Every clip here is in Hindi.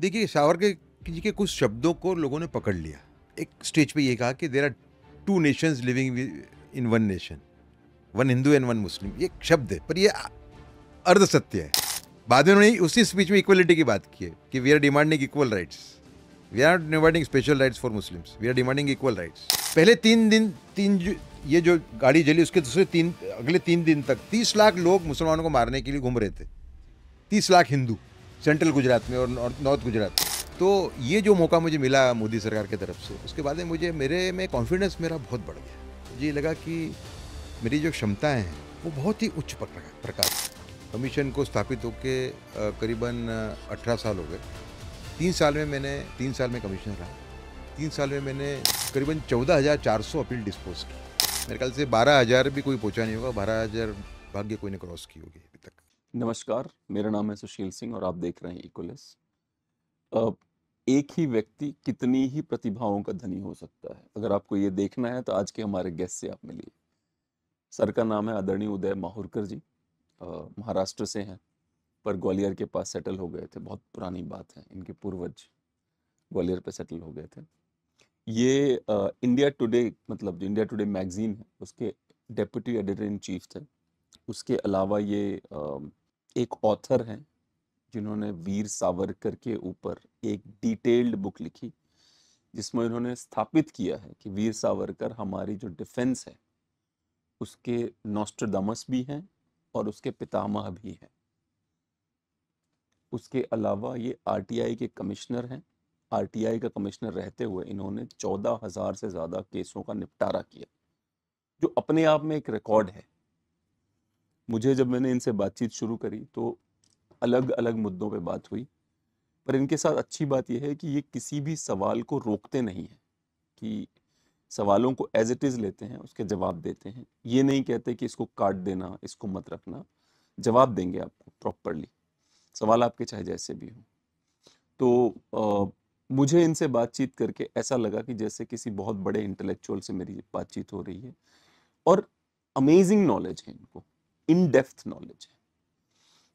देखिए सावरकर जी के कुछ शब्दों को लोगों ने पकड़ लिया एक स्टेज पे ये कहा कि there are two nation living in one nation one Hindu and one Muslim ये शब्द है पर ये अर्ध सत्य है बाद में उन्होंने उसी स्पीच में इक्वलिटी की बात की है कि we are demanding equal rights we are demanding special rights for Muslims we are demanding equal rights पहले तीन दिन तीन जो ये जो गाड़ी जली उसके दूसरे तीन अगले तीन दिन तक तीस लाख लोग मुसलमानों को मारने के लिए घूम रहे थे तीस लाख हिंदू सेंट्रल गुजरात में और नॉर्थ गुजरात में तो ये जो मौका मुझे मिला मोदी सरकार की तरफ से उसके बाद में मुझे मेरे में कॉन्फिडेंस मेरा बहुत बढ़ गया मुझे लगा कि मेरी जो क्षमताएँ हैं वो बहुत ही उच्च प्रकार कमीशन को स्थापित होकर करीबन अठारह साल हो गए तीन साल में मैंने तीन साल में कमीशन रहा तीन साल में मैंने करीबन चौदह हज़ार चार सौ अपील डिस्पोज की मेरे ख्याल से बारह हज़ार भी कोई पहुंचा नहीं होगा बारह हज़ार भाग्य कोई ने क्रॉस की होगी नमस्कार मेरा नाम है सुशील सिंह और आप देख रहे हैं इकोलेस एक ही व्यक्ति कितनी ही प्रतिभाओं का धनी हो सकता है अगर आपको ये देखना है तो आज के हमारे गेस्ट से आप मिलिए सर का नाम है आदरणीय उदय माहुरकर जी महाराष्ट्र से हैं पर ग्वालियर के पास सेटल हो गए थे बहुत पुरानी बात है इनके पूर्वज ग्वालियर पर सेटल हो गए थे ये आ, इंडिया टुडे मतलब जो इंडिया टुडे मैगजीन है उसके डेप्यूटी एडिटर इन चीफ थे उसके अलावा ये आ, एक ऑथर हैं जिन्होंने वीर सावरकर के ऊपर एक डिटेल्ड बुक लिखी जिसमें इन्होंने स्थापित किया है कि वीर सावरकर हमारी जो डिफेंस है उसके नोस्टरदमस भी हैं और उसके पितामह भी हैं उसके अलावा ये आरटीआई के कमिश्नर हैं आरटीआई का कमिश्नर रहते हुए इन्होंने चौदह हज़ार से ज़्यादा केसों का निपटारा किया जो अपने आप में एक रिकॉर्ड है मुझे जब मैंने इनसे बातचीत शुरू करी तो अलग अलग मुद्दों पे बात हुई पर इनके साथ अच्छी बात यह है कि ये किसी भी सवाल को रोकते नहीं हैं कि सवालों को एज इट इज़ लेते हैं उसके जवाब देते हैं ये नहीं कहते कि इसको काट देना इसको मत रखना जवाब देंगे आपको प्रॉपरली सवाल आपके चाहे जैसे भी हों तो आ, मुझे इनसे बातचीत करके ऐसा लगा कि जैसे किसी बहुत बड़े इंटेलेक्चुअल से मेरी बातचीत हो रही है और अमेजिंग नॉलेज है इनको इन डेप्थ नॉलेज है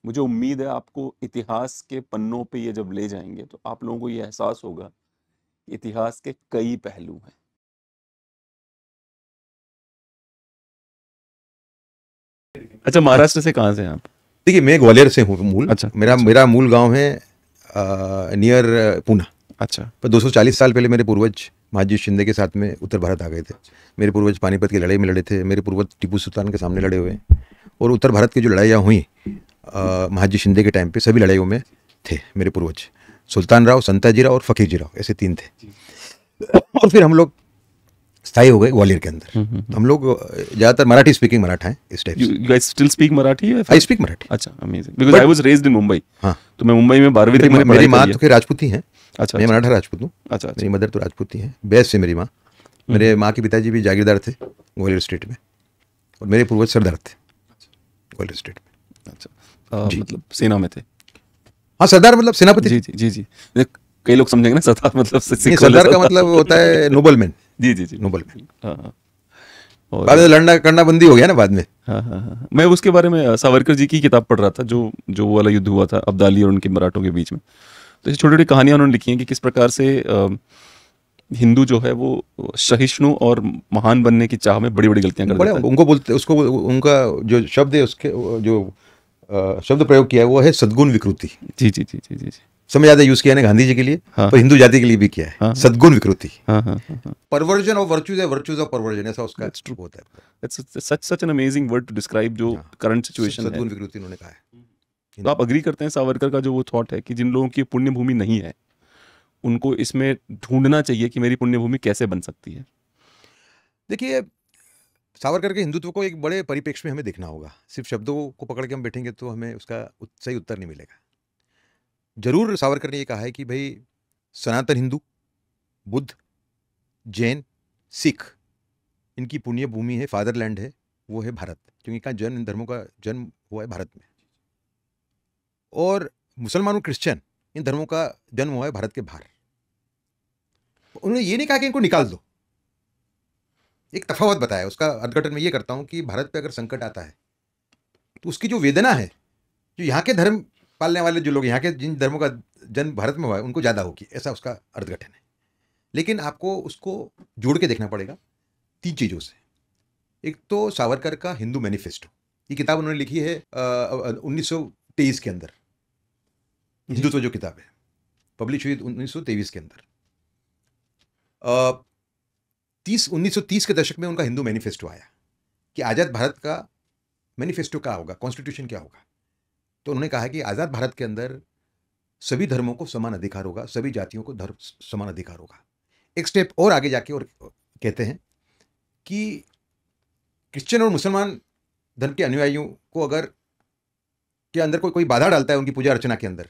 मुझे उम्मीद है आपको इतिहास के पन्नों पे ये जब ले जाएंगे तो आप लोगों को ये एहसास होगा इतिहास के कई पहलू हैं अच्छा महाराष्ट्र से कहाँ से आप देखिए मैं ग्वालियर से हूँ मूल अच्छा, अच्छा। मेरा अच्छा। मेरा मूल गांव है नियर पुणे अच्छा पर 240 साल पहले मेरे पूर्वज महाजी शिंदे के साथ में उत्तर भारत आ गए थे मेरे पूर्वज पानीपत की लड़ाई में लड़े थे मेरे पूर्वज टीपू सुल्तान के सामने लड़े हुए और उत्तर भारत की जो लड़ाइयाँ हुई महाजी शिंदे के टाइम पे सभी लड़ाइयों में थे मेरे पूर्वज सुल्तान राव संताजी राव और फकीर जी राव ऐसे तीन थे और फिर हम लोग स्थायी हो गए ग्वालियर के अंदर तो हम लोग ज्यादातर मराठी स्पीकिंग मराठा है इस type you still speak Marathi I speak Marathi अच्छा amazing because I was raised in Mumbai हां तो मैं मुंबई में 12वीं तक मैंने मेरी मां तो राजपूती हैं अच्छा मैं अच्छा। मराठा राजपूत हूं अच्छा, अच्छा मेरी मदर तो राजपूती हैं बेस से मेरी मां मेरे माँ के पिताजी भी जागीरदार थे ग्वालियर स्टेट में और मेरे पूर्वज सरदार थे भोपाल स्टेट में अच्छा मतलब सेना में थे हाँ सरदार मतलब सेनापति जी जी जी जी कई लोग समझेंगे ना सरदार मतलब सरदार का मतलब होता है नोबल मैन जी जी जी नोबल मैन हाँ, हाँ। बाद में तो लड़ना करना बंदी हो गया ना बाद में हाँ हाँ हाँ, हाँ। मैं उसके बारे में सावरकर जी की किताब पढ़ रहा था जो जो वो वाला युद्ध हुआ था अब्दाली और उनके मराठों के बीच में तो ऐसी छोटी छोटी कहानियाँ उन्होंने लिखी हैं कि किस प्रकार से आ, हिंदू जो है वो सहिष्णु और महान बनने की चाह में बड़ी बड़ी गलतियां कर बड़े उनको बोलते उसको उनका जो शब्द है उसके जो शब्द प्रयोग किया है वो है सदगुण विकृति जी जी जी जी जी समय ज्यादा यूज किया है गांधी जी के लिए हाँ, पर हिंदू जाति के लिए भी किया है हाँ, हाँ। सदगुण विकृति हाँ, हाँ, हाँ, हाँ। परवर्जन ऑफ वर्चूज है वर्चूज ऑफ परवर्जन ऐसा उसका ट्रू होता है it's such such an amazing word to describe जो करंट सिचुएशन सदगुण विकृति उन्होंने कहा है तो आप अग्री करते हैं सावरकर का जो वो थॉट है कि जिन लोगों की पुण्य भूमि नहीं है उनको इसमें ढूंढना चाहिए कि मेरी पुण्य भूमि कैसे बन सकती है देखिए सावरकर के हिंदुत्व को एक बड़े परिप्रेक्ष्य में हमें देखना होगा सिर्फ शब्दों को पकड़ के हम बैठेंगे तो हमें उसका सही उत्तर नहीं मिलेगा जरूर सावरकर ने यह कहा है कि भाई सनातन हिंदू बुद्ध जैन सिख इनकी पुण्य भूमि है फादरलैंड है वो है भारत क्योंकि कहा जैन इन धर्मों का जन्म हुआ है भारत में और मुसलमान और क्रिश्चियन इन धर्मों का जन्म हुआ है भारत के बाहर उन्होंने ये नहीं कहा कि इनको निकाल दो एक तफावत बताया उसका अदघटन में ये करता हूँ कि भारत पे अगर संकट आता है तो उसकी जो वेदना है जो यहाँ के धर्म पालने वाले जो लोग यहाँ के जिन धर्मों का जन्म भारत में हुआ है उनको ज़्यादा होगी ऐसा उसका अर्थगठन है लेकिन आपको उसको जोड़ के देखना पड़ेगा तीन चीज़ों से एक तो सावरकर का हिंदू मैनिफेस्टो ये किताब उन्होंने लिखी है उन्नीस के अंदर हिंदुत्व तो जो किताब है पब्लिश हुई उन्नीस के अंदर तीस उन्नीस के दशक में उनका हिंदू मैनिफेस्टो आया कि आज़ाद भारत का मैनिफेस्टो क्या होगा कॉन्स्टिट्यूशन क्या होगा तो उन्होंने कहा कि आज़ाद भारत के अंदर सभी धर्मों को समान अधिकार होगा सभी जातियों को धर्म समान अधिकार होगा एक स्टेप और आगे जाके और कहते हैं कि क्रिश्चियन और मुसलमान धर्म के अनुयायियों को अगर के अंदर कोई कोई बाधा डालता है उनकी पूजा अर्चना के अंदर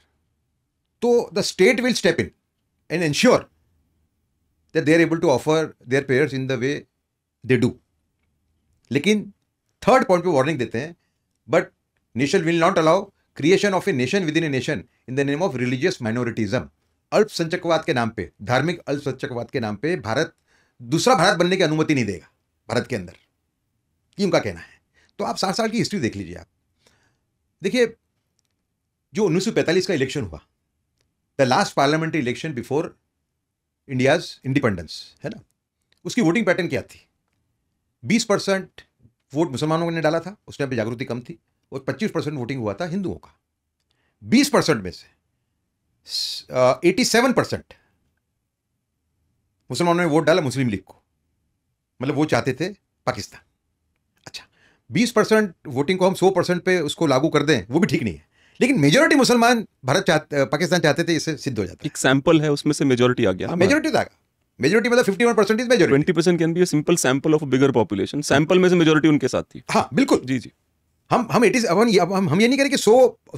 तो the state will step in and ensure that they are able to offer their prayers in the way they do लेकिन थर्ड पॉइंट पे वार्निंग देते हैं but nation will not allow creation of a nation within a nation in the name of religious minoritism अल्पसंख्यकवाद के नाम पे धार्मिक अल्पसंख्यकवाद के नाम पे भारत दूसरा भारत बनने की अनुमति नहीं देगा भारत के अंदर ये उनका कहना है तो आप साठ साल की हिस्ट्री देख लीजिए आप देखिए जो 1945 का इलेक्शन हुआ the last parliamentary election before India's independence है ना उसकी वोटिंग पैटर्न क्या थी बीस परसेंट वोट मुसलमानों ने डाला था उस टाइम पर जागृति कम थी और पच्चीस परसेंट वोटिंग हुआ था हिंदुओं का बीस परसेंट में से एटी सेवन परसेंट मुसलमानों ने वोट डाला मुस्लिम लीग को मतलब वो चाहते थे पाकिस्तान अच्छा बीस परसेंट वोटिंग को हम सौ परसेंट पर उसको लागू कर दें वो भी ठीक नहीं है लेकिन मेजोरिटी मुसलमान भारत चाहते पाकिस्तान चाहते थे इससे सिद्ध हो जाता एक सैंपल है उसमें से मेजोरिटी आ गया मेजोरिटी था मेजोरिटी मतलब 51 percent is majority 20 percent can be simple sample of bigger population sample में से मेजोरिटी उनके साथ थी हाँ बिल्कुल जी जी हम हम एटी हम हम हम ये नहीं करें कि सो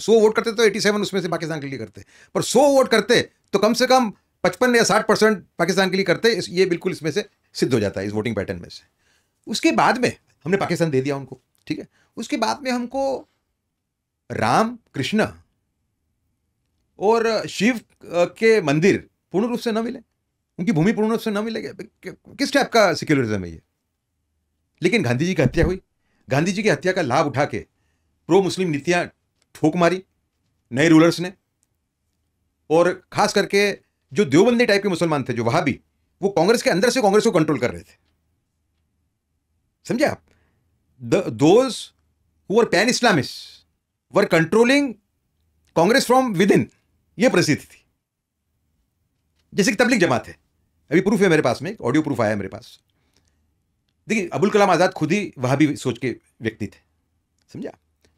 सो वोट करते तो एटी सेवन उसमें से पाकिस्तान के लिए करते पर सो वोट करते तो कम से कम पचपन या साठ परसेंट पाकिस्तान के लिए करते ये बिल्कुल इसमें से सिद्ध हो जाता है इस वोटिंग पैटर्न में से उसके बाद में हमने पाकिस्तान दे दिया उनको ठीक है उसके बाद में हमको राम कृष्ण और शिव के मंदिर पूर्ण रूप से न मिले उनकी भूमि पूर्ण रूप से न मिले किस टाइप का सिक्युलरिज्म है ये लेकिन गांधी जी की हत्या हुई गांधी जी की हत्या का लाभ उठा के प्रो मुस्लिम नीतियां ठोक मारी नए रूलर्स ने और खास करके जो देवबंदी टाइप के मुसलमान थे जो वहां भी वो कांग्रेस के अंदर से कांग्रेस को कंट्रोल कर रहे थे समझे आप those who pan Islamist were controlling Congress from within यह परिस्थिति थी जैसे कि तबलीग जमात है अभी प्रूफ है मेरे पास में ऑडियो प्रूफ आया है मेरे पास देखिए अबुल कलाम आज़ाद खुद ही वहां भी सोच के व्यक्ति थे समझा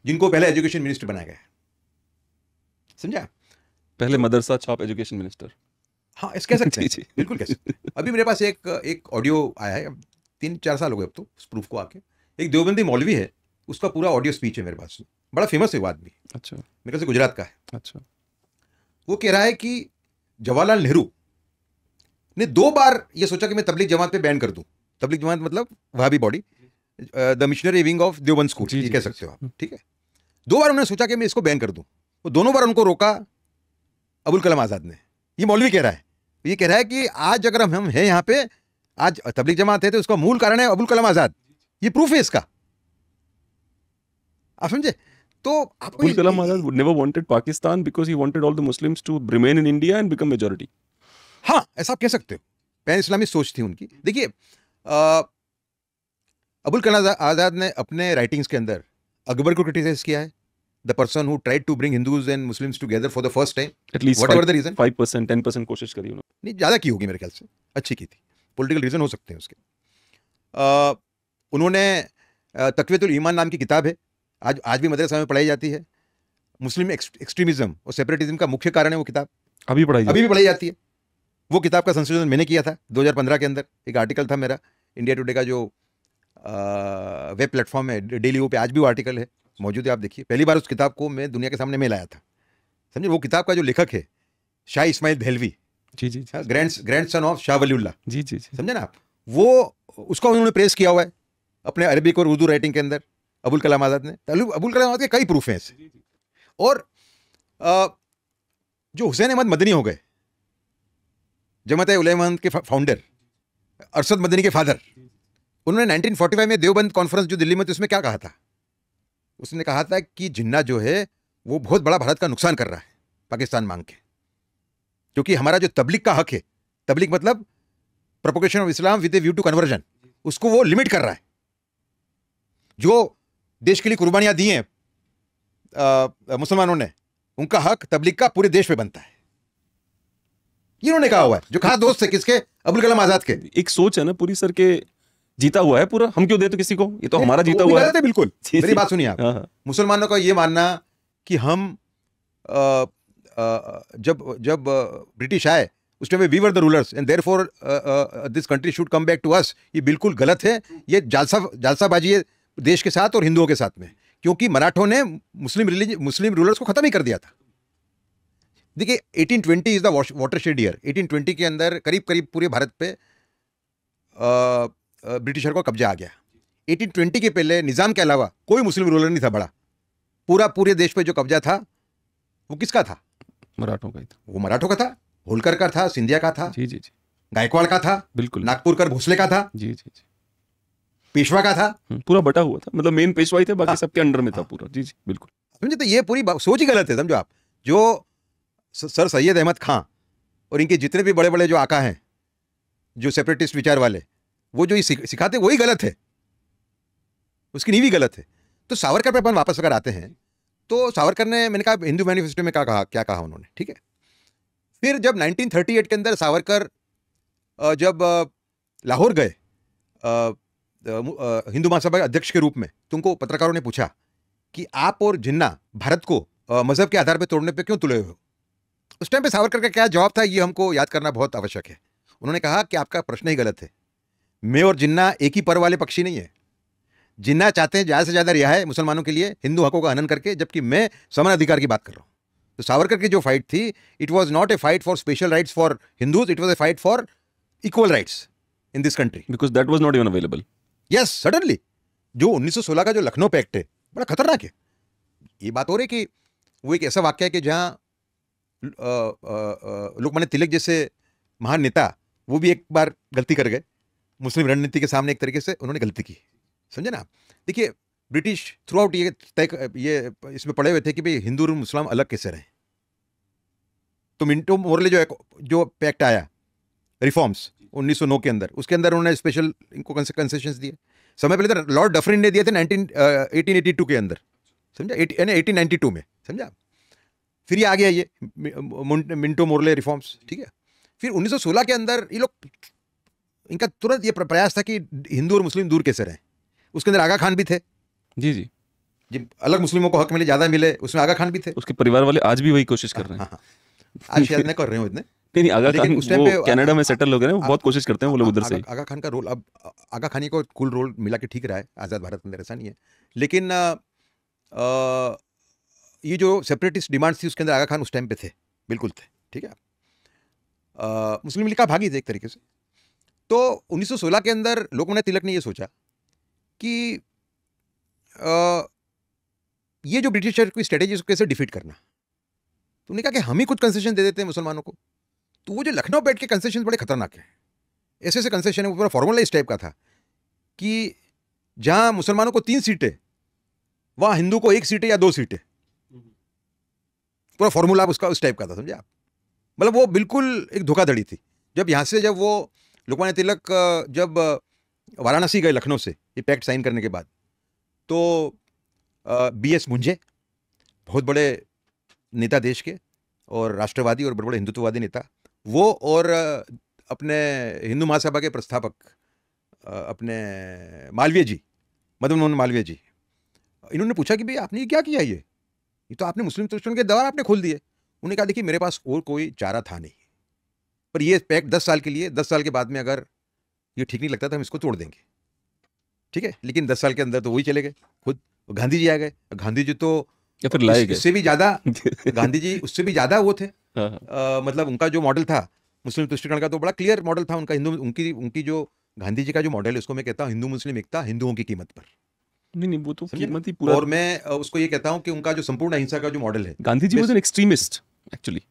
जिनको पहले एजुकेशन मिनिस्टर बनाया गया समझा पहले मदरसा छाप एजुकेशन मिनिस्टर हाँ इस कह सकते हैं बिल्कुल कैसे अभी मेरे पास एक एक ऑडियो आया है अब तीन चार साल हो गए अब तो उस प्रूफ को आके एक देवबंदी मौलवी है उसका पूरा ऑडियो स्पीच है मेरे पास में बड़ा फेमस है वो आदमी अच्छा मेरे से गुजरात का है अच्छा वो कह रहा है कि जवाहरलाल नेहरू ने दो बार ये सोचा कि मैं तबलीग जमात पे बैन कर दूं तबलीग जमात मतलब भी body the missionary wing of Deoband school ये कह सकते हो आप हम्म। ठीक है दो बार उन्होंने सोचा कि मैं इसको बैन कर दूं वो दोनों बार उनको रोका अबुल कलाम आज़ाद ने ये मौलवी कह रहा है ये कह रहा है कि आज अगर हम हम हैं यहाँ पे आज तबलीग जमात है तो उसका मूल कारण है अबुल कलाम आज़ाद ये प्रूफ है इसका आप समझे तो आपको Kalam Azad never wanted Pakistan because he wanted all the Muslims to remain in India and become majority हां ऐसा आप कह सकते हो पैन इस्लामी सोच थी उनकी देखिए अबुल कलाम आज़ाद ने अपने राइटिंग्स के अंदर अकबर को क्रिटिसाइज किया है the person who tried to bring Hindus and Muslims together for the first time at least whatever the reason 5% 10% कोशिश करी उन्होंने नहीं ज्यादा की होगी मेरे ख्याल से अच्छी की थी पॉलिटिकल रीजन हो सकते हैं उसके uh, उन्होंने तकवीतुल ईमान नाम की किताब है आज आज भी मदरसा में पढ़ाई जाती है मुस्लिम एक्सट्रीमिज्म और सेपरेटिज्म का मुख्य कारण है वो किताब अभी पढ़ाई अभी भी पढ़ाई जाती है वो किताब का संशोधन मैंने किया था 2015 के अंदर एक आर्टिकल था मेरा इंडिया टुडे का जो वेब प्लेटफॉर्म है डेली वो पे आज भी वो आर्टिकल है मौजूद है आप देखिए पहली बार उस किताब को मैं दुनिया के सामने में लाया था समझे वो किताब का जो लेखक है शाह इस्माइल दहलवी जी जी grand grandson of Shah Waliullah ji जी समझे ना आप वो उसका उन्होंने प्रेस किया हुआ है अपने अरबिक और उर्दू राइटिंग के अंदर अबुल कलाम आज़ाद ने अबुल कलाम आज़ाद के कई प्रूफ हैं इससे और जो हुसैन अहमद मदनी हो गए जमत उलेमद के फाउंडर अरसद मदनी के फादर उन्होंने 1945 में देवबंद कॉन्फ्रेंस जो दिल्ली में थी उसमें क्या कहा था उसने कहा था कि जिन्ना जो है वो बहुत बड़ा भारत का नुकसान कर रहा है पाकिस्तान मांग के क्योंकि हमारा जो तबलीग का हक है तबलीग मतलब propagation of Islam with a view to conversion उसको वो लिमिट कर रहा है जो देश के लिए कुर्बानियां दी हैं मुसलमानों ने उनका हक तबलीग का पूरे देश में बनता है इन्होंने कहा हुआ है जो खास दोस्त है किसके अब्दुल कलाम आजाद के एक सोच है ना पूरी सर के जीता हुआ है पूरा हम क्यों देते तो किसी को ये तो हमारा जीता हुआ है बिल्कुल मेरी बात सुनिए आप हाँ, हाँ। मुसलमानों का ये मानना कि हम आ, आ, जब जब ब्रिटिश आए उस time we were the rulers and therefore for this country should come back to us ये बिल्कुल गलत है ये जालसा जालसाबाजी है देश के साथ और हिंदुओं के साथ में क्योंकि मराठों ने मुस्लिम रिलीजन मुस्लिम रूलर्स को ख़त्म ही कर दिया था देखिए 1820 is the watershed year eighteen के अंदर करीब करीब पूरे भारत पे ब्रिटिशर को कब्जा आ गया 1820 के पहले निज़ाम के अलावा कोई मुस्लिम रूलर नहीं था बड़ा पूरा पूरे देश पे जो कब्जा था वो किसका था मराठों का ही था वो मराठों का था होलकर का था सिंधिया का था जी जी जी गायकवाड़ का था बिल्कुल नागपुर कर भोसले का था जी जी जी पेशवा का था हम्म, पूरा बटा हुआ था मतलब मेन पेशवा ही थे बाकी हाँ। सबके अंडर में था पूरा जी जी बिल्कुल समझे तो ये पूरी सोच ही गलत है समझो आप जो सर सैयद अहमद खां और इनके जितने भी बड़े बड़े जो आका हैं जो सेपरेटिस्ट विचार वाले वो जो ये सिखाते वही गलत है उसकी नीवी गलत है तो सावरकर पर अपन वापस अगर आते हैं तो सावरकर ने मैंने कहा हिंदू मैनिफेस्टो में क्या कहा क्या कहा उन्होंने ठीक है फिर जब 1938 के अंदर सावरकर जब लाहौर गए हिंदू महासभा के अध्यक्ष के रूप में तुमको पत्रकारों ने पूछा कि आप और जिन्ना भारत को मजहब के आधार पर तोड़ने पर क्यों तुले हुए हो उस टाइम पे सावरकर का क्या जवाब था ये हमको याद करना बहुत आवश्यक है उन्होंने कहा कि आपका प्रश्न ही गलत है मैं और जिन्ना एक ही पर वाले पक्षी नहीं है जिन्ना चाहते हैं ज़्यादा से ज़्यादा है मुसलमानों के लिए हिंदू हकों का हनन करके जबकि मैं समान अधिकार की बात कर रहा हूं तो सावरकर की जो फाइट थी it was not a fight for special rights for Hindus it was a fight for equal rights in this country because that was not even available yes suddenly जो 1916 का जो लखनऊ पैक्ट है बड़ा खतरनाक है ये बात हो रही कि वो एक ऐसा वाक्य है कि जहाँ लोकमान्य तिलक जैसे महान नेता वो भी एक बार गलती कर गए मुस्लिम रणनीति के सामने एक तरीके से उन्होंने गलती की समझे ना देखिए ब्रिटिश थ्रू आउट ये तय ये इसमें पड़े हुए थे कि भाई हिंदू और मुस्लिम अलग कैसे रहें तो मिंटो मोरले जो एक जो पैक्ट आया रिफॉर्म्स उन्नीस के अंदर उसके अंदर उन्होंने स्पेशल इनको कंसेशन दिए समय पहले तो लॉर्ड डफरिन ने दिए थे नाइनटीन एटीन एटी टू के अंदर समझा एटीन टू में समझा फिर ये आ गया ये मिंटो मोरले रिफॉर्म्स ठीक है फिर 1916 के अंदर ये लोग इनका तुरंत ये प्रयास था कि हिंदू और मुस्लिम दूर कैसे रहें उसके अंदर आगा खान भी थे जी जी जी अलग मुस्लिमों को हक मिले ज़्यादा मिले उसमें आगा खान भी थे उसके परिवार वाले आज भी वही कोशिश कर हाँ, रहे हैं हाँ, हाँ। ने कर रहे हो इतने नहीं नहीं आगा खान वो कनाडा में सेटल हो गए हैं बहुत कोशिश करते हैं वो लोग उधर से आगा खान का रोल अब आगा खानी को कुल रोल मिला के ठीक रहा है आज़ाद भारत अंदर ऐसा नहीं है लेकिन ये जो सेपरेटिस्ट डिमांड्स थी उसके अंदर आगा खान उस टाइम पे थे बिल्कुल थे ठीक है मुस्लिम लीग का भागी थे एक तरीके से तो 1916 के अंदर लोकमान्य तिलक ने ये सोचा कि आ, ये जो ब्रिटिशर की स्ट्रेटेजी उसको कैसे डिफीट करना तुमने कहा कि हम ही कुछ कंसेशन दे देते हैं मुसलमानों को तो वो जो लखनऊ बैठ के कंसेशन बड़े खतरनाक हैं ऐसे ऐसे कंसेशन है वो पूरा इस टाइप का था कि जहाँ मुसलमानों को तीन सीटें वहाँ हिंदू को एक सीटें या दो सीटें पूरा फॉर्मूला उसका उस टाइप का था समझे आप मतलब वो बिल्कुल एक धोखाधड़ी थी जब यहाँ से जब वो लुकमान तिलक जब वाराणसी गए लखनऊ से ये पैक्ट साइन करने के बाद तो बी एस मुंझे बहुत बड़े नेता देश के और राष्ट्रवादी और बड़े बड़े हिंदुत्ववादी नेता वो और अपने हिंदू महासभा के प्रस्थापक अपने मालवीय जी मदन मोहन मालवीय जी इन्होंने पूछा कि भाई आपने ये क्या किया ये ये तो आपने मुस्लिम दुश्मन के द्वारा आपने खोल दिए उन्होंने कहा देखिए मेरे पास और कोई चारा था नहीं पर ये पैक दस साल के लिए दस साल के बाद में अगर ये ठीक नहीं लगता तो हम इसको तोड़ देंगे ठीक है लेकिन दस साल के अंदर तो वही चले गए खुद गांधी जी आ गए गांधी जी तो या फिर लाए गए उससे भी ज्यादा गांधी जी उससे भी ज्यादा वो थे आ, हाँ, हाँ। मतलब उनका जो मॉडल था मुस्लिम तुष्टिकरण का तो बड़ा क्लियर मॉडल था उनका हिंदू उनकी उनकी जो गांधी जी का जो मॉडल है उसको मैं कहता हूँ हिंदू मुस्लिम एकता हिंदुओं की कीमत पर नहीं नहीं वो तो कीमत ही पूरा और मैं उसको ये कहता हूँ कि उनका जो संपूर्ण अहिंसा का जो मॉडल है Gandhi ji was an extremist actually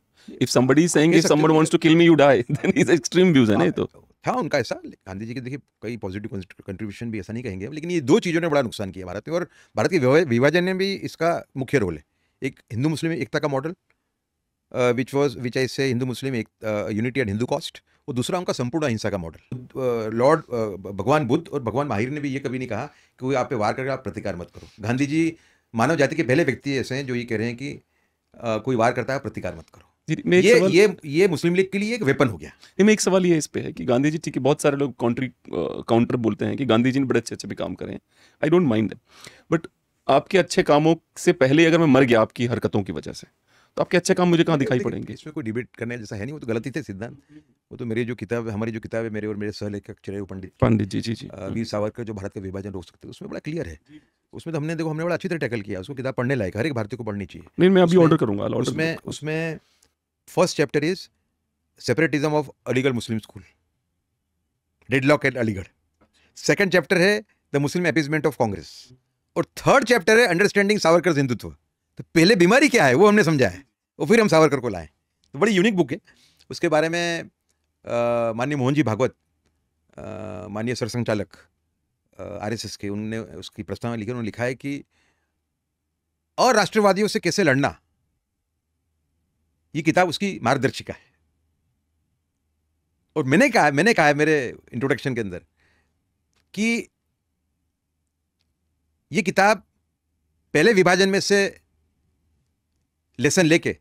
if somebody is saying if someone wants to kill me you die then is extreme views है ना तो, तो था उनका ऐसा गांधी जी के देखिए कई पॉजिटिव कंट्रीब्यूशन भी ऐसा नहीं कहेंगे लेकिन ये दो चीज़ों ने बड़ा नुकसान किया भारत में और भारत के विभाजन में भी इसका मुख्य रोल है एक हिंदू मुस्लिम एकता का मॉडल विच वॉज विच आई से हिंदू मुस्लिम एक यूनिटी एंड हिंदू कॉस्ट और दूसरा उनका संपूर्ण अहिंसा का मॉडल लॉर्ड भगवान बुद्ध और भगवान माहिर ने भी ये कभी नहीं कहा कि कोई आप पे वार करके आप प्रतिकार मत करो गांधी जी मानव जाति के पहले व्यक्ति ऐसे हैं जो ये कह रहे हैं कि कोई वार करता है प्रतिकार मत करो मैं ये ये तो- ये मुस्लिम लीग के लिए एक वेपन हो गया मैं एक सवाल ये इस पे है कि गांधी जी ठीक है बहुत सारे लोग काउंट्री काउंटर बोलते हैं कि गांधी जी ने बड़े अच्छे अच्छे भी काम करे हैं आई डोंट माइंड बट आपके अच्छे कामों से पहले अगर मैं मर गया आपकी हरकतों की वजह से तो आपके अच्छे काम मुझे कहाँ दिखाई पड़ेंगे इसमें कोई डिबेट करने जैसा है नहीं वो तो गलती थे सिद्धांत वो तो मेरी जो किताब है हमारी जो किताब है मेरे और मेरे सहलेखक चिरायु पंडित पंडित जी जी जी वीर सावरकर जो भारत का विभाजन रोक सकते उसमें बड़ा क्लियर है उसमें तो हमने देखो हमने बड़ा अच्छी तरह टैकल किया उसको किताब पढ़ने लायक हर एक भारतीय को पढ़नी चाहिए नहीं मैं अभी ऑर्डर करूंगा उसमें उसमें first chapter is separatism of Aligarh Muslim school deadlock at Aligarh second chapter है the Muslim appeasement of Congress और थर्ड चैप्टर है अंडरस्टैंडिंग सावरकर हिंदुत्व तो पहले बीमारी क्या है वो हमने समझा है और फिर हम सावरकर को लाए तो बड़ी यूनिक बुक है उसके बारे में माननीय मोहन जी भागवत माननीय सरसंचालक आर एस एस के उन्होंने उसकी प्रस्तावना लिखी उन्होंने लिखा है कि और राष्ट्रवादियों से कैसे लड़ना ये किताब उसकी मार्गदर्शिका है और मैंने कहा मैंने कहा है मेरे इंट्रोडक्शन के अंदर कि ये किताब पहले विभाजन में से लेसन लेके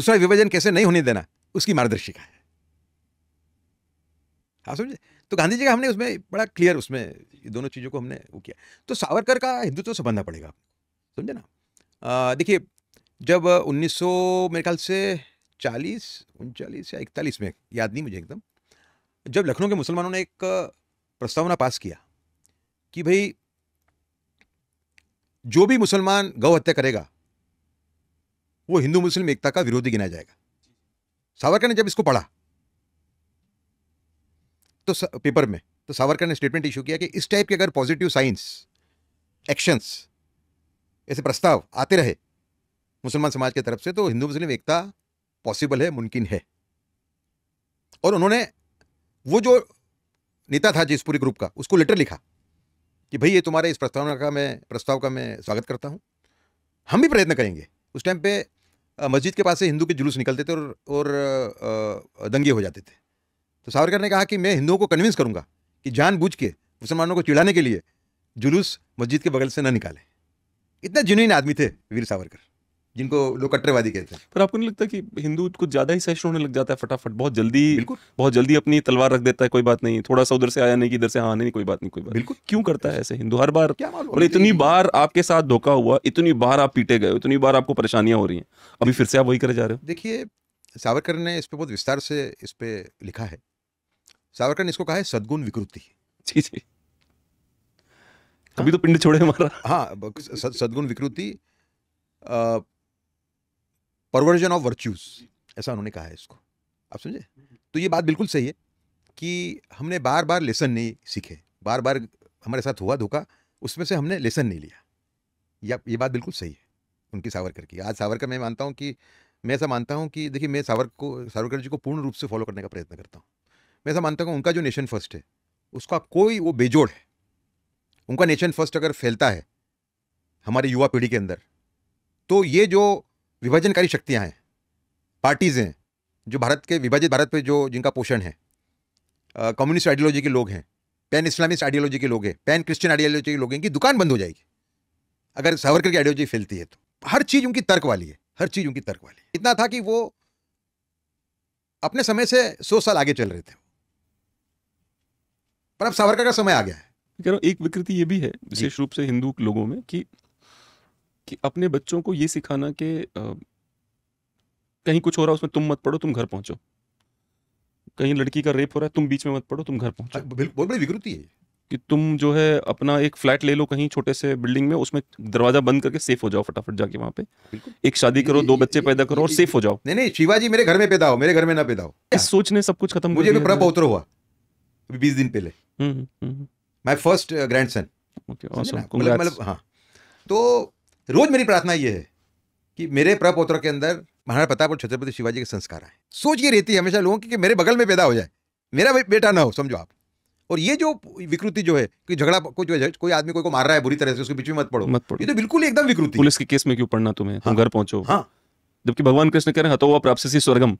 दूसरा विभाजन कैसे नहीं होने देना उसकी मार्गदर्शिका है हाँ समझे तो गांधी जी का हमने उसमें बड़ा क्लियर उसमें दोनों चीज़ों को हमने वो किया तो सावरकर का हिंदुत्व से बनना पड़ेगा समझे ना देखिए जब उन्नीस सौ मेरे ख्याल से चालीस उनचालीस या इकतालीस में याद नहीं मुझे एकदम जब लखनऊ के मुसलमानों ने एक प्रस्तावना पास किया कि भाई जो भी मुसलमान गौ हत्या करेगा वो हिंदू मुस्लिम एकता का विरोधी गिना जाएगा सावरकर ने जब इसको पढ़ा तो पेपर में तो सावरकर ने स्टेटमेंट इशू किया कि इस टाइप के अगर पॉजिटिव साइंस एक्शंस ऐसे प्रस्ताव आते रहे मुसलमान समाज की तरफ से तो हिंदू मुस्लिम एकता पॉसिबल है मुमकिन है और उन्होंने वो जो नेता था जिस पूरे ग्रुप का उसको लेटर लिखा कि भाई ये तुम्हारे इस प्रस्तावना का मैं प्रस्ताव का मैं स्वागत करता हूँ हम भी प्रयत्न करेंगे उस टाइम पे मस्जिद के पास से हिंदू के जुलूस निकलते थे और और दंगे हो जाते थे तो सावरकर ने कहा कि मैं हिंदुओं को कन्विंस करूंगा कि जानबूझ के मुसलमानों को चिढ़ाने के लिए जुलूस मस्जिद के बगल से न निकालें इतना जुनून आदमी थे वीर सावरकर जिनको लोग कट्टरवादी कहते हैं पर आपको नहीं लगता कि हिंदू कुछ ज्यादा ही सहिष्णु होने लग जाता है फटाफट बहुत जल्दी बहुत जल्दी अपनी तलवार रख देता है कोई बात नहीं थोड़ा सा उधर से आया नहीं कि इधर से हाँ नहीं कोई बात नहीं कोई बात बिल्कुल क्यों करता है ऐसे हिंदू हर बार और इतनी बार आपके साथ धोखा हुआ इतनी बार आप पीटे गए इतनी बार आपको परेशानियां हो रही हैं अभी फिर से आप वही करे जा रहे हो देखिए सावरकर ने इस पर बहुत विस्तार से इस पर लिखा है सावरकर ने इसको कहा है सदगुण विकृति जी जी अभी तो पिंड छोड़े हमारा हाँ सदगुण विकृति परवर्जन ऑफ वर्च्यूज ऐसा उन्होंने कहा है इसको आप समझे तो ये बात बिल्कुल सही है कि हमने बार बार लेसन नहीं सीखे बार बार हमारे साथ हुआ धोखा उसमें से हमने लेसन नहीं लिया या ये बात बिल्कुल सही है उनकी सावरकर की आज सावरकर मैं मानता हूँ कि मैं ऐसा मानता हूँ कि देखिए मैं सावर को सावरकर जी को पूर्ण रूप से फॉलो करने का प्रयत्न करता हूँ मैं ऐसा मानता हूँ उनका जो नेशन फर्स्ट है उसका कोई वो बेजोड़ है उनका नेशन फर्स्ट अगर फैलता है हमारी युवा पीढ़ी के अंदर तो ये जो विभाजनकारी शक्तियां हैं पार्टीज़ हैं जो भारत के विभाजित भारत पे जो जिनका पोषण है कम्युनिस्ट आइडियोलॉजी के लोग हैं पैन इस्लामिस्ट आइडियोलॉजी के लोग हैं पैन क्रिश्चियन आइडियोलॉजी के लोग हैं इनकी दुकान बंद हो जाएगी अगर सावरकर की आइडियोलॉजी फैलती है तो हर चीज़ उनकी तर्क वाली है हर चीज़ उनकी तर्क वाली है इतना था कि वो अपने समय से सौ साल आगे चल रहे थे पर अब सावरकर का समय आ गया है कह रहा हूँ एक विकृति ये भी है विशेष रूप से हिंदू लोगों में कि कि अपने बच्चों को ये सिखाना कि कहीं कुछ हो रहा है उसमें तुम मत पढ़ो तुम घर पहुंचो कहीं लड़की का रेप हो रहा है तुम बीच में मत पढ़ो तुम घर पहुंचो हाँ, बहुत बड़ी विकृति है कि तुम जो है अपना एक फ्लैट ले लो कहीं छोटे से बिल्डिंग में उसमें दरवाजा बंद करके सेफ हो जाओ फटाफट जाके वहां पे एक शादी करो दो बच्चे पैदा करो और सेफ हो जाओ नहीं नहीं शिवाजी मेरे घर में पैदा हो मेरे घर में ना पैदा हो इस सोच ने सब कुछ खत्म मुझे भी पौत्र हुआ अभी बीस दिन पहले my first grandson okay, मतलब, मतलब हाँ तो रोज मेरी प्रार्थना ये है कि मेरे प्रपोत्र के अंदर महाराणा प्रताप और छत्रपति शिवाजी के संस्कार आए सोच ये रहती है हमेशा लोगों की कि मेरे बगल में पैदा हो जाए मेरा बेटा ना हो समझो आप और ये जो विकृति जो है कि झगड़ा कोई जो है कोई आदमी कोई को मार रहा है बुरी तरह से उसके बीच में मत पड़ो मत पड़ो ये तो बिल्कुल एकदम विकृति पुलिस के केस में क्यों पढ़ना तुम्हें हाँ, तुम घर पहुंचो हाँ जबकि भगवान कृष्ण कह रहे हैं हतो वह प्राप्त स्वर्गम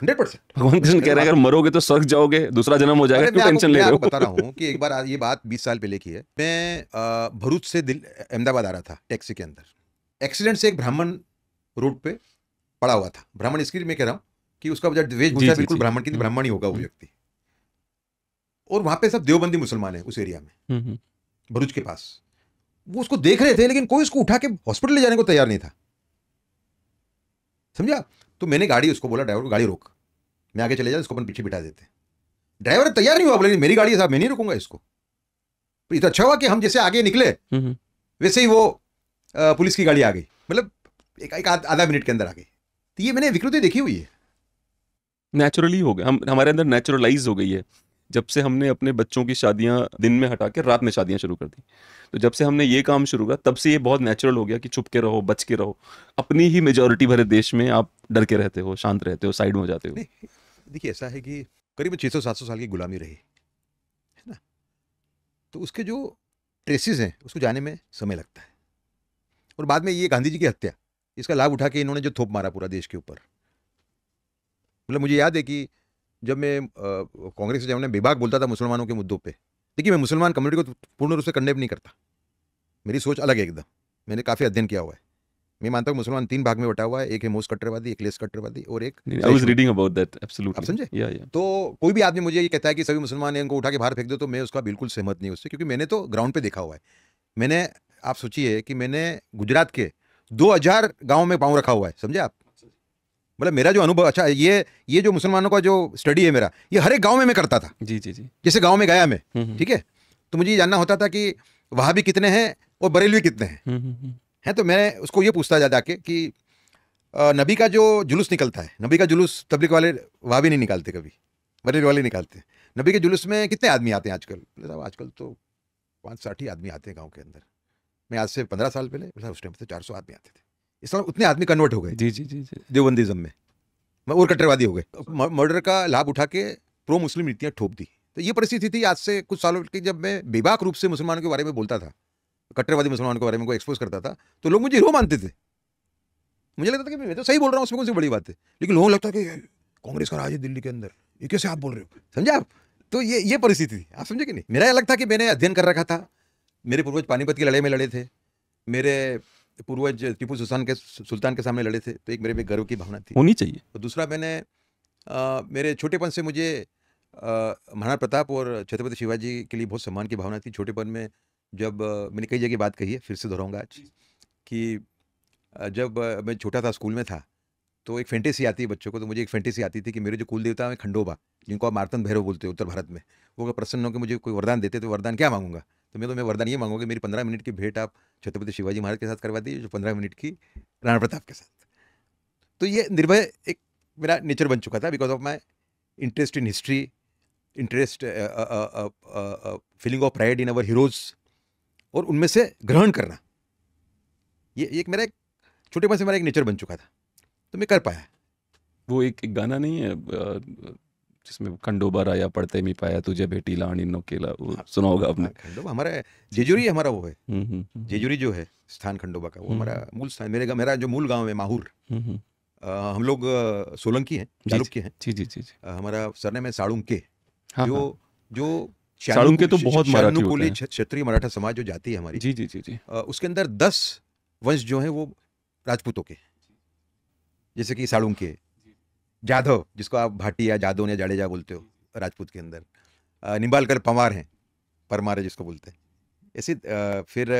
हंड्रेड परसेंट भगवान कृष्ण कह रहे हैं अगर मरोगे तो स्वर्ग जाओगे दूसरा जन्म हो जाएगा क्यों टेंशन ले रहे हो बता रहा हूँ कि एक बार ये बात बीस साल पहले की है मैं भरूच से अहमदाबाद आ रहा था टैक्सी के अंदर एक्सीडेंट से एक ब्राह्मण रोड पे पड़ा हुआ था ब्राह्मण मैं कह रहा हूँ कि उसका वेशभूषा बिल्कुल ब्राह्मण की हम्म। ब्राह्मण ही होगा वो हम्म। व्यक्ति और वहां पे सब देवबंदी मुसलमान है उस एरिया में हम्म, भरूच के पास वो उसको देख रहे थे लेकिन कोई उसको उठा के हॉस्पिटल ले जाने को तैयार नहीं था समझा तो मैंने गाड़ी उसको बोला ड्राइवर को गाड़ी रोक मैं आगे चले जाऊँ इसको अपन पीछे बिठा देते ड्राइवर तैयार नहीं हुआ बोले मेरी गाड़ी है साहब मैं नहीं रुकूंगा इसको तो ये तो अच्छा हुआ कि हम जैसे आगे निकले हम्म, हम्म। वैसे ही वो पुलिस की गाड़ी आ गई मतलब एक, एक आधा मिनट के अंदर आ गई तो ये मैंने विकृति देखी हुई है नेचुरली हो गया हम हमारे अंदर नेचुरलाइज हो गई है जब से हमने अपने बच्चों की शादियां दिन में हटा के रात में शादियां शुरू कर दी तो जब से हमने ये काम शुरू किया तब से ये बहुत नेचुरल हो गया कि छुप के रहो बच के रहो अपनी ही मेजोरिटी भरे देश में आप डर के रहते हो शांत रहते हो साइड में हो जाते हो देखिए ऐसा है कि करीब छः सौ सात सौ साल की गुलामी रही है ना तो उसके जो ट्रेसेस हैं उसको जाने में समय लगता है और बाद में ये गांधी जी की हत्या इसका लाभ उठा के इन्होंने जो थोप मारा पूरा देश के ऊपर मतलब मुझे याद है कि जब मैं कांग्रेस से जब विभाग बोलता था मुसलमानों के मुद्दों पर देखिए मैं मुसलमान कम्युनिटी को तो पूर्ण रूप से कंडेम नहीं करता मेरी सोच अलग है एकदम मैंने काफ़ी अध्ययन किया हुआ है मैं मानता हूँ मुसलमान तीन भाग में बटा हुआ है एक है मोस्ट कट्टरवादी एक लेस कट्टरवादी और एक I was reading about that absolutely समझे या या तो कोई भी आदमी मुझे ये कहता है कि सभी मुसलमान इनको उठा के बाहर फेंक दो तो मैं उसका बिल्कुल सहमत नहीं उससे क्योंकि मैंने तो ग्राउंड पे देखा हुआ है मैंने आप सोचिए कि मैंने गुजरात के दो हजार गाँव में पाँव रखा हुआ है समझे आप मतलब मेरा जो अनुभव अच्छा ये ये जो मुसलमानों का जो स्टडी है मेरा ये हर एक गाँव में मैं करता था जी जी जी जैसे गाँव में गया मैं हम्म, हम्म। ठीक है तो मुझे ये जानना होता था कि वहाँ भी कितने हैं और बरेलवी कितने हैं हम्म, हैं तो मैं उसको ये पूछता जा जाके कि नबी का जो जुलूस निकलता है नबी का जुलूस तबलीग वाले वहाँ भी नहीं निकालते कभी बरेली वाले निकालते नबी के जुलूस में कितने आदमी आते हैं आजकल मतलब आजकल तो पाँच साठ ही आदमी आते हैं गाँव के अंदर मैं आज से पंद्रह साल पहले उस टाइम से तो चार सौ आदमी आते थे इस्लाम उतने आदमी कन्वर्ट हो गए जी जी जी जी देवबंदीजम में और कट्टरवादी हो गए हाँ। मर्डर का लाभ उठा के प्रो मुस्लिम नीतियाँ ठोप दी तो ये परिस्थिति थी आज से कुछ सालों की जब मैं बेबाक रूप से मुसलमानों के बारे में बोलता था कट्टरवादी मुसलमानों के बारे में को एक्सपोज करता था तो लोग मुझे हीरो मानते थे मुझे लगता था कि मैं तो सही बोल रहा हूँ उसमें कौन सी बड़ी बात है लेकिन लोगों लगता कि कांग्रेस का राज है दिल्ली के अंदर ये कैसे आप बोल रहे हो समझे आप तो ये ये परिस्थिति थी आप समझे कि नहीं मेरा अलग लगता कि मैंने अध्ययन कर रखा था मेरे पूर्वज पानीपत की लड़ाई में लड़े थे मेरे पूर्वज टीपू सुल्तान के सुल्तान के सामने लड़े थे तो एक मेरे में गर्व की भावना थी होनी चाहिए तो दूसरा मैंने मेरे छोटेपन से मुझे महाराणा प्रताप और छत्रपति शिवाजी के लिए बहुत सम्मान की भावना थी छोटेपन में जब मैंने कई जगह बात कही है फिर से दोहराऊंगा आज कि जब मैं छोटा था स्कूल में था तो एक फैंटेसी आती है बच्चों को तो मुझे एक फैंटेसी आती थी कि मेरे जो कुल देवता है खंडोबा जिनको आप मार्तन भैरव बोलते हो उत्तर भारत में वो अगर प्रसन्न हो कि मुझे कोई वरदान देते तो वरदान क्या मांगूंगा तो मैं तो मैं वरदान ये मांगूंगा मेरी पंद्रह मिनट की भेंट आप छत्रपति शिवाजी महाराज के साथ करवा दीजिए जो पंद्रह मिनट की राणा प्रताप के साथ तो ये निर्भय एक मेरा नेचर बन चुका था because of my interest in history interest feeling of pride in our heroes और उनमें से ग्रहण करना ये एक मेरा एक छोटे से मेरा एक नेचर बन चुका था तो मैं कर पाया वो एक, एक गाना नहीं है जिसमें खंडोबा राया पढ़ते मी पाया तुझे बेटी लान इन नोकेला वो हाँ, सुना होगा आपने हाँ, खंडोबा हमारा जेजुरी हमारा वो है हम्म, हम्म, हम्म। जेजुरी जो है स्थान खंडोबा का वो हमारा मूल स्थान मेरे मेरा जो मूल गांव है माहूर हम लोग सोलंकी हैं चालुक्य हैं जी जी जी जी हमारा सरने में साड़ुंके हाँ, जो जो साड़ुंके तो बहुत मराठी होते हैं क्षत्रिय मराठा समाज जो जाती है हमारी जी जी जी जी उसके अंदर दस वंश जो है वो राजपूतों के जैसे कि साड़ुंके जाधव जिसको आप भाटी या जादव या जाडेजा बोलते हो राजपूत के अंदर निम्बालकर पंवार हैं परमार है जिसको बोलते हैं ऐसे फिर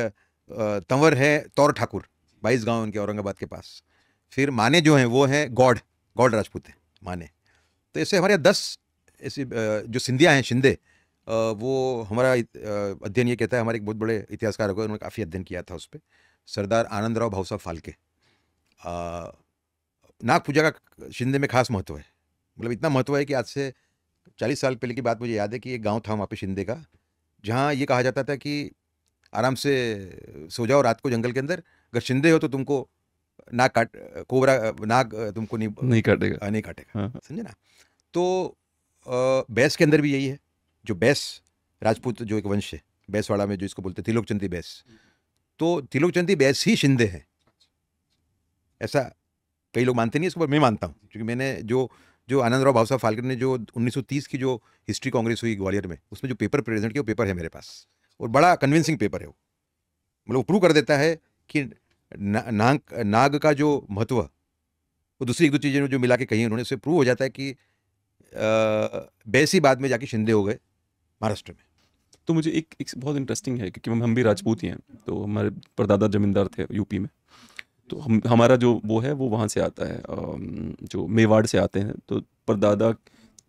तंवर है तौर ठाकुर बाईस गांव उनके औरंगाबाद के पास फिर माने जो हैं वो हैं गॉड गॉड राजपूत हैं माने तो ऐसे हमारे दस ऐसे जो सिंधिया हैं शिंदे वो हमारा अध्ययन ये कहता है हमारे एक बहुत बड़े इतिहासकार हो गए उन्होंने काफ़ी अध्ययन किया था उस पर सरदार आनंद राव भावसा फालके नाग पूजा का शिंदे में खास महत्व है मतलब इतना महत्व है कि आज से चालीस साल पहले की बात मुझे याद है कि एक गांव था वहाँ पे शिंदे का जहाँ ये कहा जाता था कि आराम से सो जाओ रात को जंगल के अंदर अगर शिंदे हो तो तुमको नाग काट कोबरा नाग तुमको नहीं नहीं काटेगा नहीं काटेगा हाँ, हाँ। समझे ना तो बैस के अंदर भी यही है जो बैस राजपूत जो एक वंश है बैसवाड़ा में जो इसको बोलते तिलोकचंदी बैस तो तिलोकचंदी बैस ही शिंदे हैं ऐसा कई लोग मानते नहीं इसको पर मैं मानता हूँ क्योंकि मैंने जो जो आनंद राव भाव साहब ने जो 1930 की जो हिस्ट्री कांग्रेस हुई ग्वालियर में उसमें जो पेपर प्रेजेंट किया वो पेपर है मेरे पास और बड़ा कन्विंसिंग पेपर है वो मतलब वो प्रूव कर देता है कि ना, नाग नाग का जो महत्व वो दूसरी एक दो चीज़ें जो मिला के कही उन्होंने उससे प्रूव हो जाता है कि बैसी बाद में जाके शिंदे हो गए महाराष्ट्र में तो मुझे एक, एक बहुत इंटरेस्टिंग है क्योंकि हम भी राजपूत ही हैं तो हमारे परदादा जमींदार थे यूपी में तो हम हमारा जो वो है वो वहाँ से आता है जो मेवाड़ से आते हैं तो परदादा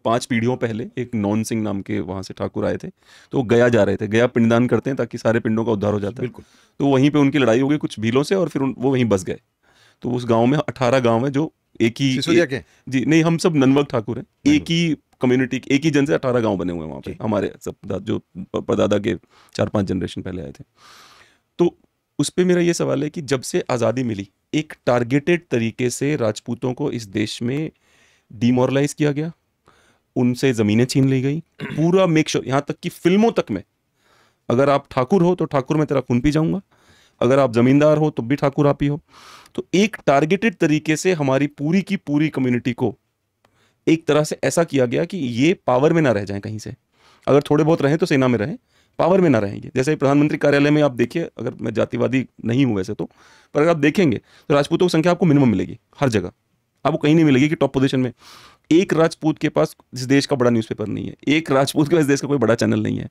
पांच पीढ़ियों पहले एक नॉन सिंह नाम के वहाँ से ठाकुर आए थे तो वो गया जा रहे थे गया पिंडदान करते हैं ताकि सारे पिंडों का उद्धार हो जाता है तो वहीं पे उनकी लड़ाई हो गई कुछ भीलों से और फिर वो वहीं बस गए तो उस गांव में अठारह गांव है जो एक ही एक, जी नहीं हम सब ननवक ठाकुर हैं एक ही कम्युनिटी एक ही जन से अठारह गाँव बने हुए हैं वहाँ पे हमारे सब जो परदादा के चार पाँच जनरेशन पहले आए थे उस पर मेरा ये सवाल है कि जब से आज़ादी मिली एक टारगेटेड तरीके से राजपूतों को इस देश में डिमोरलाइज किया गया उनसे ज़मीनें छीन ली गई पूरा मेक श्योर यहाँ तक कि फिल्मों तक में अगर आप ठाकुर हो तो ठाकुर में तेरा खून पी जाऊँगा अगर आप ज़मींदार हो तो भी ठाकुर आप ही हो तो एक टारगेटेड तरीके से हमारी पूरी की पूरी कम्युनिटी को एक तरह से ऐसा किया गया कि ये पावर में ना रह जाए कहीं से अगर थोड़े बहुत रहें तो सेना में रहें पावर में ना रहेंगे जैसे प्रधानमंत्री कार्यालय में आप देखिए अगर मैं जातिवादी नहीं हूँ वैसे तो पर अगर आप देखेंगे तो राजपूतों की संख्या आपको मिनिमम मिलेगी हर जगह आपको कहीं नहीं मिलेगी कि टॉप पोजीशन में एक राजपूत के पास इस देश का बड़ा न्यूज़पेपर नहीं है एक राजपूत के पास देश का कोई बड़ा चैनल नहीं है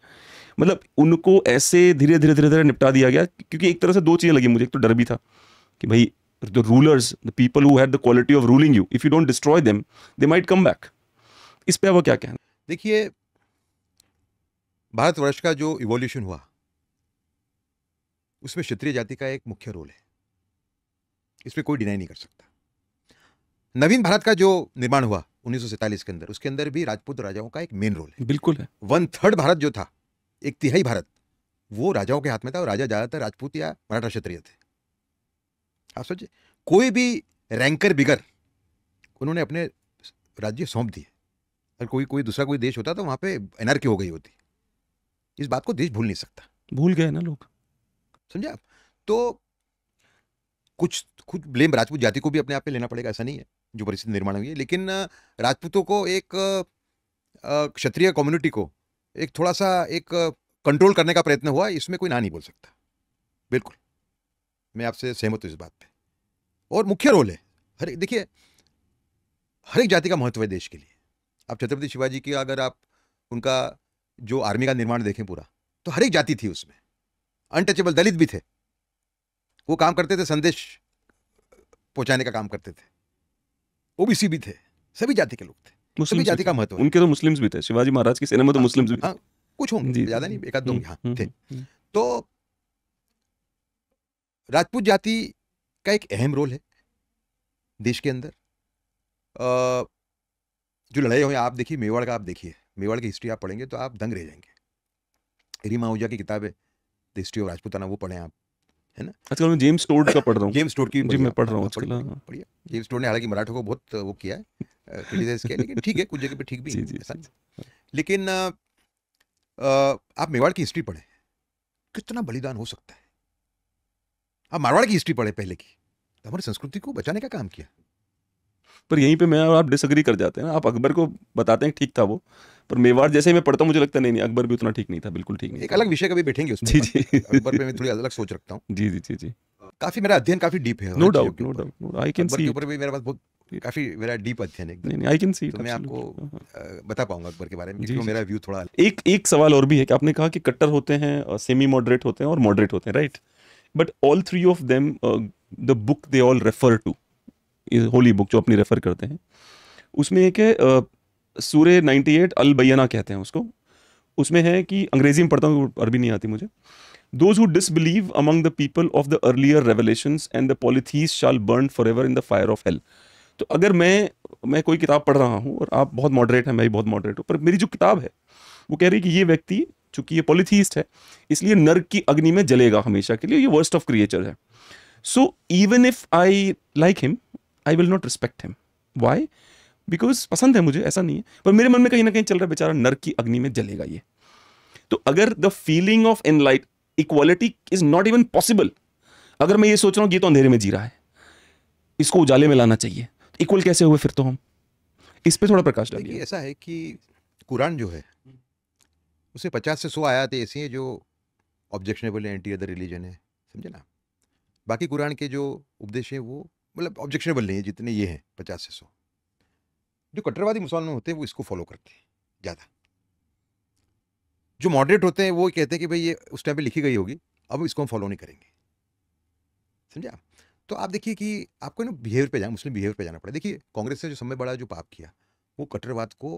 मतलब उनको ऐसे धीरे धीरे धीरे धीरे निपटा दिया गया क्योंकि एक तरह से दो चीज़ें लगी मुझे एक तो डर भी था कि भाई the rulers the people who had the quality of ruling you if you don't destroy them they might come back इस पर वो क्या कहना देखिए भारतवर्ष का जो इवोल्यूशन हुआ उसमें क्षत्रिय जाति का एक मुख्य रोल है इसमें कोई डिनाई नहीं कर सकता नवीन भारत का जो निर्माण हुआ उन्नीस के अंदर उसके अंदर भी राजपूत राजाओं का एक मेन रोल है बिल्कुल है वन थर्ड भारत जो था एक तिहाई भारत वो राजाओं के हाथ में था और राजा ज्यादातर राजपूत या मराठा क्षत्रिय थे आप सोचिए कोई भी रैंकर बिगर उन्होंने अपने राज्य सौंप दिए अगर कोई कोई दूसरा कोई देश होता तो वहाँ पे एनआरकी हो गई होती इस बात को देश भूल नहीं सकता भूल गए ना लोग समझे आप तो कुछ कुछ ब्लेम राजपूत जाति को भी अपने आप पे लेना पड़ेगा ऐसा नहीं है जो परिस्थिति निर्माण हुई है लेकिन राजपूतों को एक क्षत्रिय कम्युनिटी को एक थोड़ा सा एक कंट्रोल करने का प्रयत्न हुआ इसमें कोई ना नहीं बोल सकता बिल्कुल मैं आपसे सहमत हूँ इस बात पे और मुख्य रोल है हर देखिए हर एक जाति का महत्व है देश के लिए आप छत्रपति शिवाजी की अगर आप उनका जो आर्मी का निर्माण देखें पूरा तो हर एक जाति थी उसमें अनटचेबल दलित भी थे वो काम करते थे संदेश पहुंचाने का काम करते थे ओबीसी भी थे सभी जाति के लोग थे सभी जाति का महत्व उनके तो मुस्लिम भी थे शिवाजी महाराज की सेना में तो हाँ, मुस्लिम भी हाँ कुछ होंगे ज्यादा नहीं एक आध दो हम्म, हम्म, थे हम्म, तो राजपूत जाति का एक अहम रोल है देश के अंदर जो लड़ाई हुई आप देखिए मेवाड़ का आप देखिए मेवाड़ की हिस्ट्री आप पढ़ेंगे तो आप दंग रह जाएंगे रीमा आहूजा की किताब है द हिस्ट्री ऑफ राजपूताना वो पढ़ें आप है ना आजकल मैं जेम्स टोड का पढ़ रहा हूँ जेम्स टोड की जी मैं पढ़ रहा हूँ बढ़िया जेम्स टोड ने हालांकि मराठों को बहुत वो किया है क्रिटिसाइज किया लेकिन ठीक है कुछ जगह पर ठीक भी है लेकिन आप मेवाड़ की हिस्ट्री पढ़ें कितना बलिदान हो सकता है आप मारवाड़ की हिस्ट्री पढ़े पहले की तो हमारी संस्कृति को बचाने का काम किया पर यहीं पे मैं और आप डिसअग्री कर जाते हैं आप अकबर को बताते हैं ठीक था वो पर मेवाड़ जैसे मैं पढ़ता हूँ मुझे लगता नहीं नहीं अकबर भी उतना ठीक नहीं था बिल्कुल ठीक नहीं एक अलग विषय कभी बैठेंगे उसमें जी जी अकबर पे मैं थोड़ी अलग सोच रखता हूँ जी जी जी जी काफी मेरा अध्ययन काफी डीप है no doubt no doubt I can see ऊपर भी मेरे पास बहुत काफी मेरा डीप अध्ययन है नहीं आई कैन सी मैं आपको हाँ, हाँ। बता पाऊंगा अकबर के बारे में क्योंकि मेरा व्यू थोड़ा एक एक सवाल और भी है कि आपने कहा कि कट्टर होते हैं सेमी मॉडरेट होते हैं और मॉडरेट होते हैं right but all three of them the book they all refer to holy book जो अपनी रेफर करते हैं उसमें एक है uh, सूर्य 98 अल बैना कहते हैं उसको उसमें है कि अंग्रेजी में पढ़ता हूँ अरबी नहीं आती मुझे those who disbelieve among the people of the earlier revelation and the polytheists shall burn forever in the fire of hell तो अगर मैं मैं कोई किताब पढ़ रहा हूँ और आप बहुत मॉडरेट हैं मैं भी बहुत मॉडरेट हूँ पर मेरी जो किताब है वो कह रही है कि ये व्यक्ति चूंकि ये पॉलिथीस्ट है इसलिए नर्क की अग्नि में जलेगा हमेशा के लिए ये वर्स्ट ऑफ क्रिएचर है so even if I like him I will not respect him why because पसंद है मुझे ऐसा नहीं है पर मेरे मन में कहीं ना कहीं चल रहा है बेचारा नर की अग्नि में जलेगा ये तो अगर the feeling of enlight equality is not even possible अगर मैं ये सोच रहा हूँ ये तो अंधेरे में जी रहा है इसको उजाले में लाना चाहिए इक्वल तो कैसे हुए फिर तो हम इस पर थोड़ा प्रकाश डालिए ऐसा है कि कुरान जो है उसे पचास से सौ आयात ऐसी हैं जो ऑब्जेक्शनेबल है एंटी अदर रिलीजन है समझे ना बाकी कुरान के जो उपदेश हैं वो मतलब ऑब्जेक्शनेबल नहीं है जितने ये हैं पचास से सौ जो कट्टरवादी मुसलमान होते हैं वो इसको फॉलो करते हैं ज़्यादा जो मॉडरेट होते हैं वो कहते हैं कि भाई ये उस टाइम पे लिखी गई होगी अब इसको हम फॉलो नहीं करेंगे समझा तो आप देखिए कि आपको ना बिहेवियर पे जाना मुस्लिम बिहेवियर पे जाना पड़ा देखिए कांग्रेस ने जो समय बड़ा जो पाप किया वो कट्टरवाद को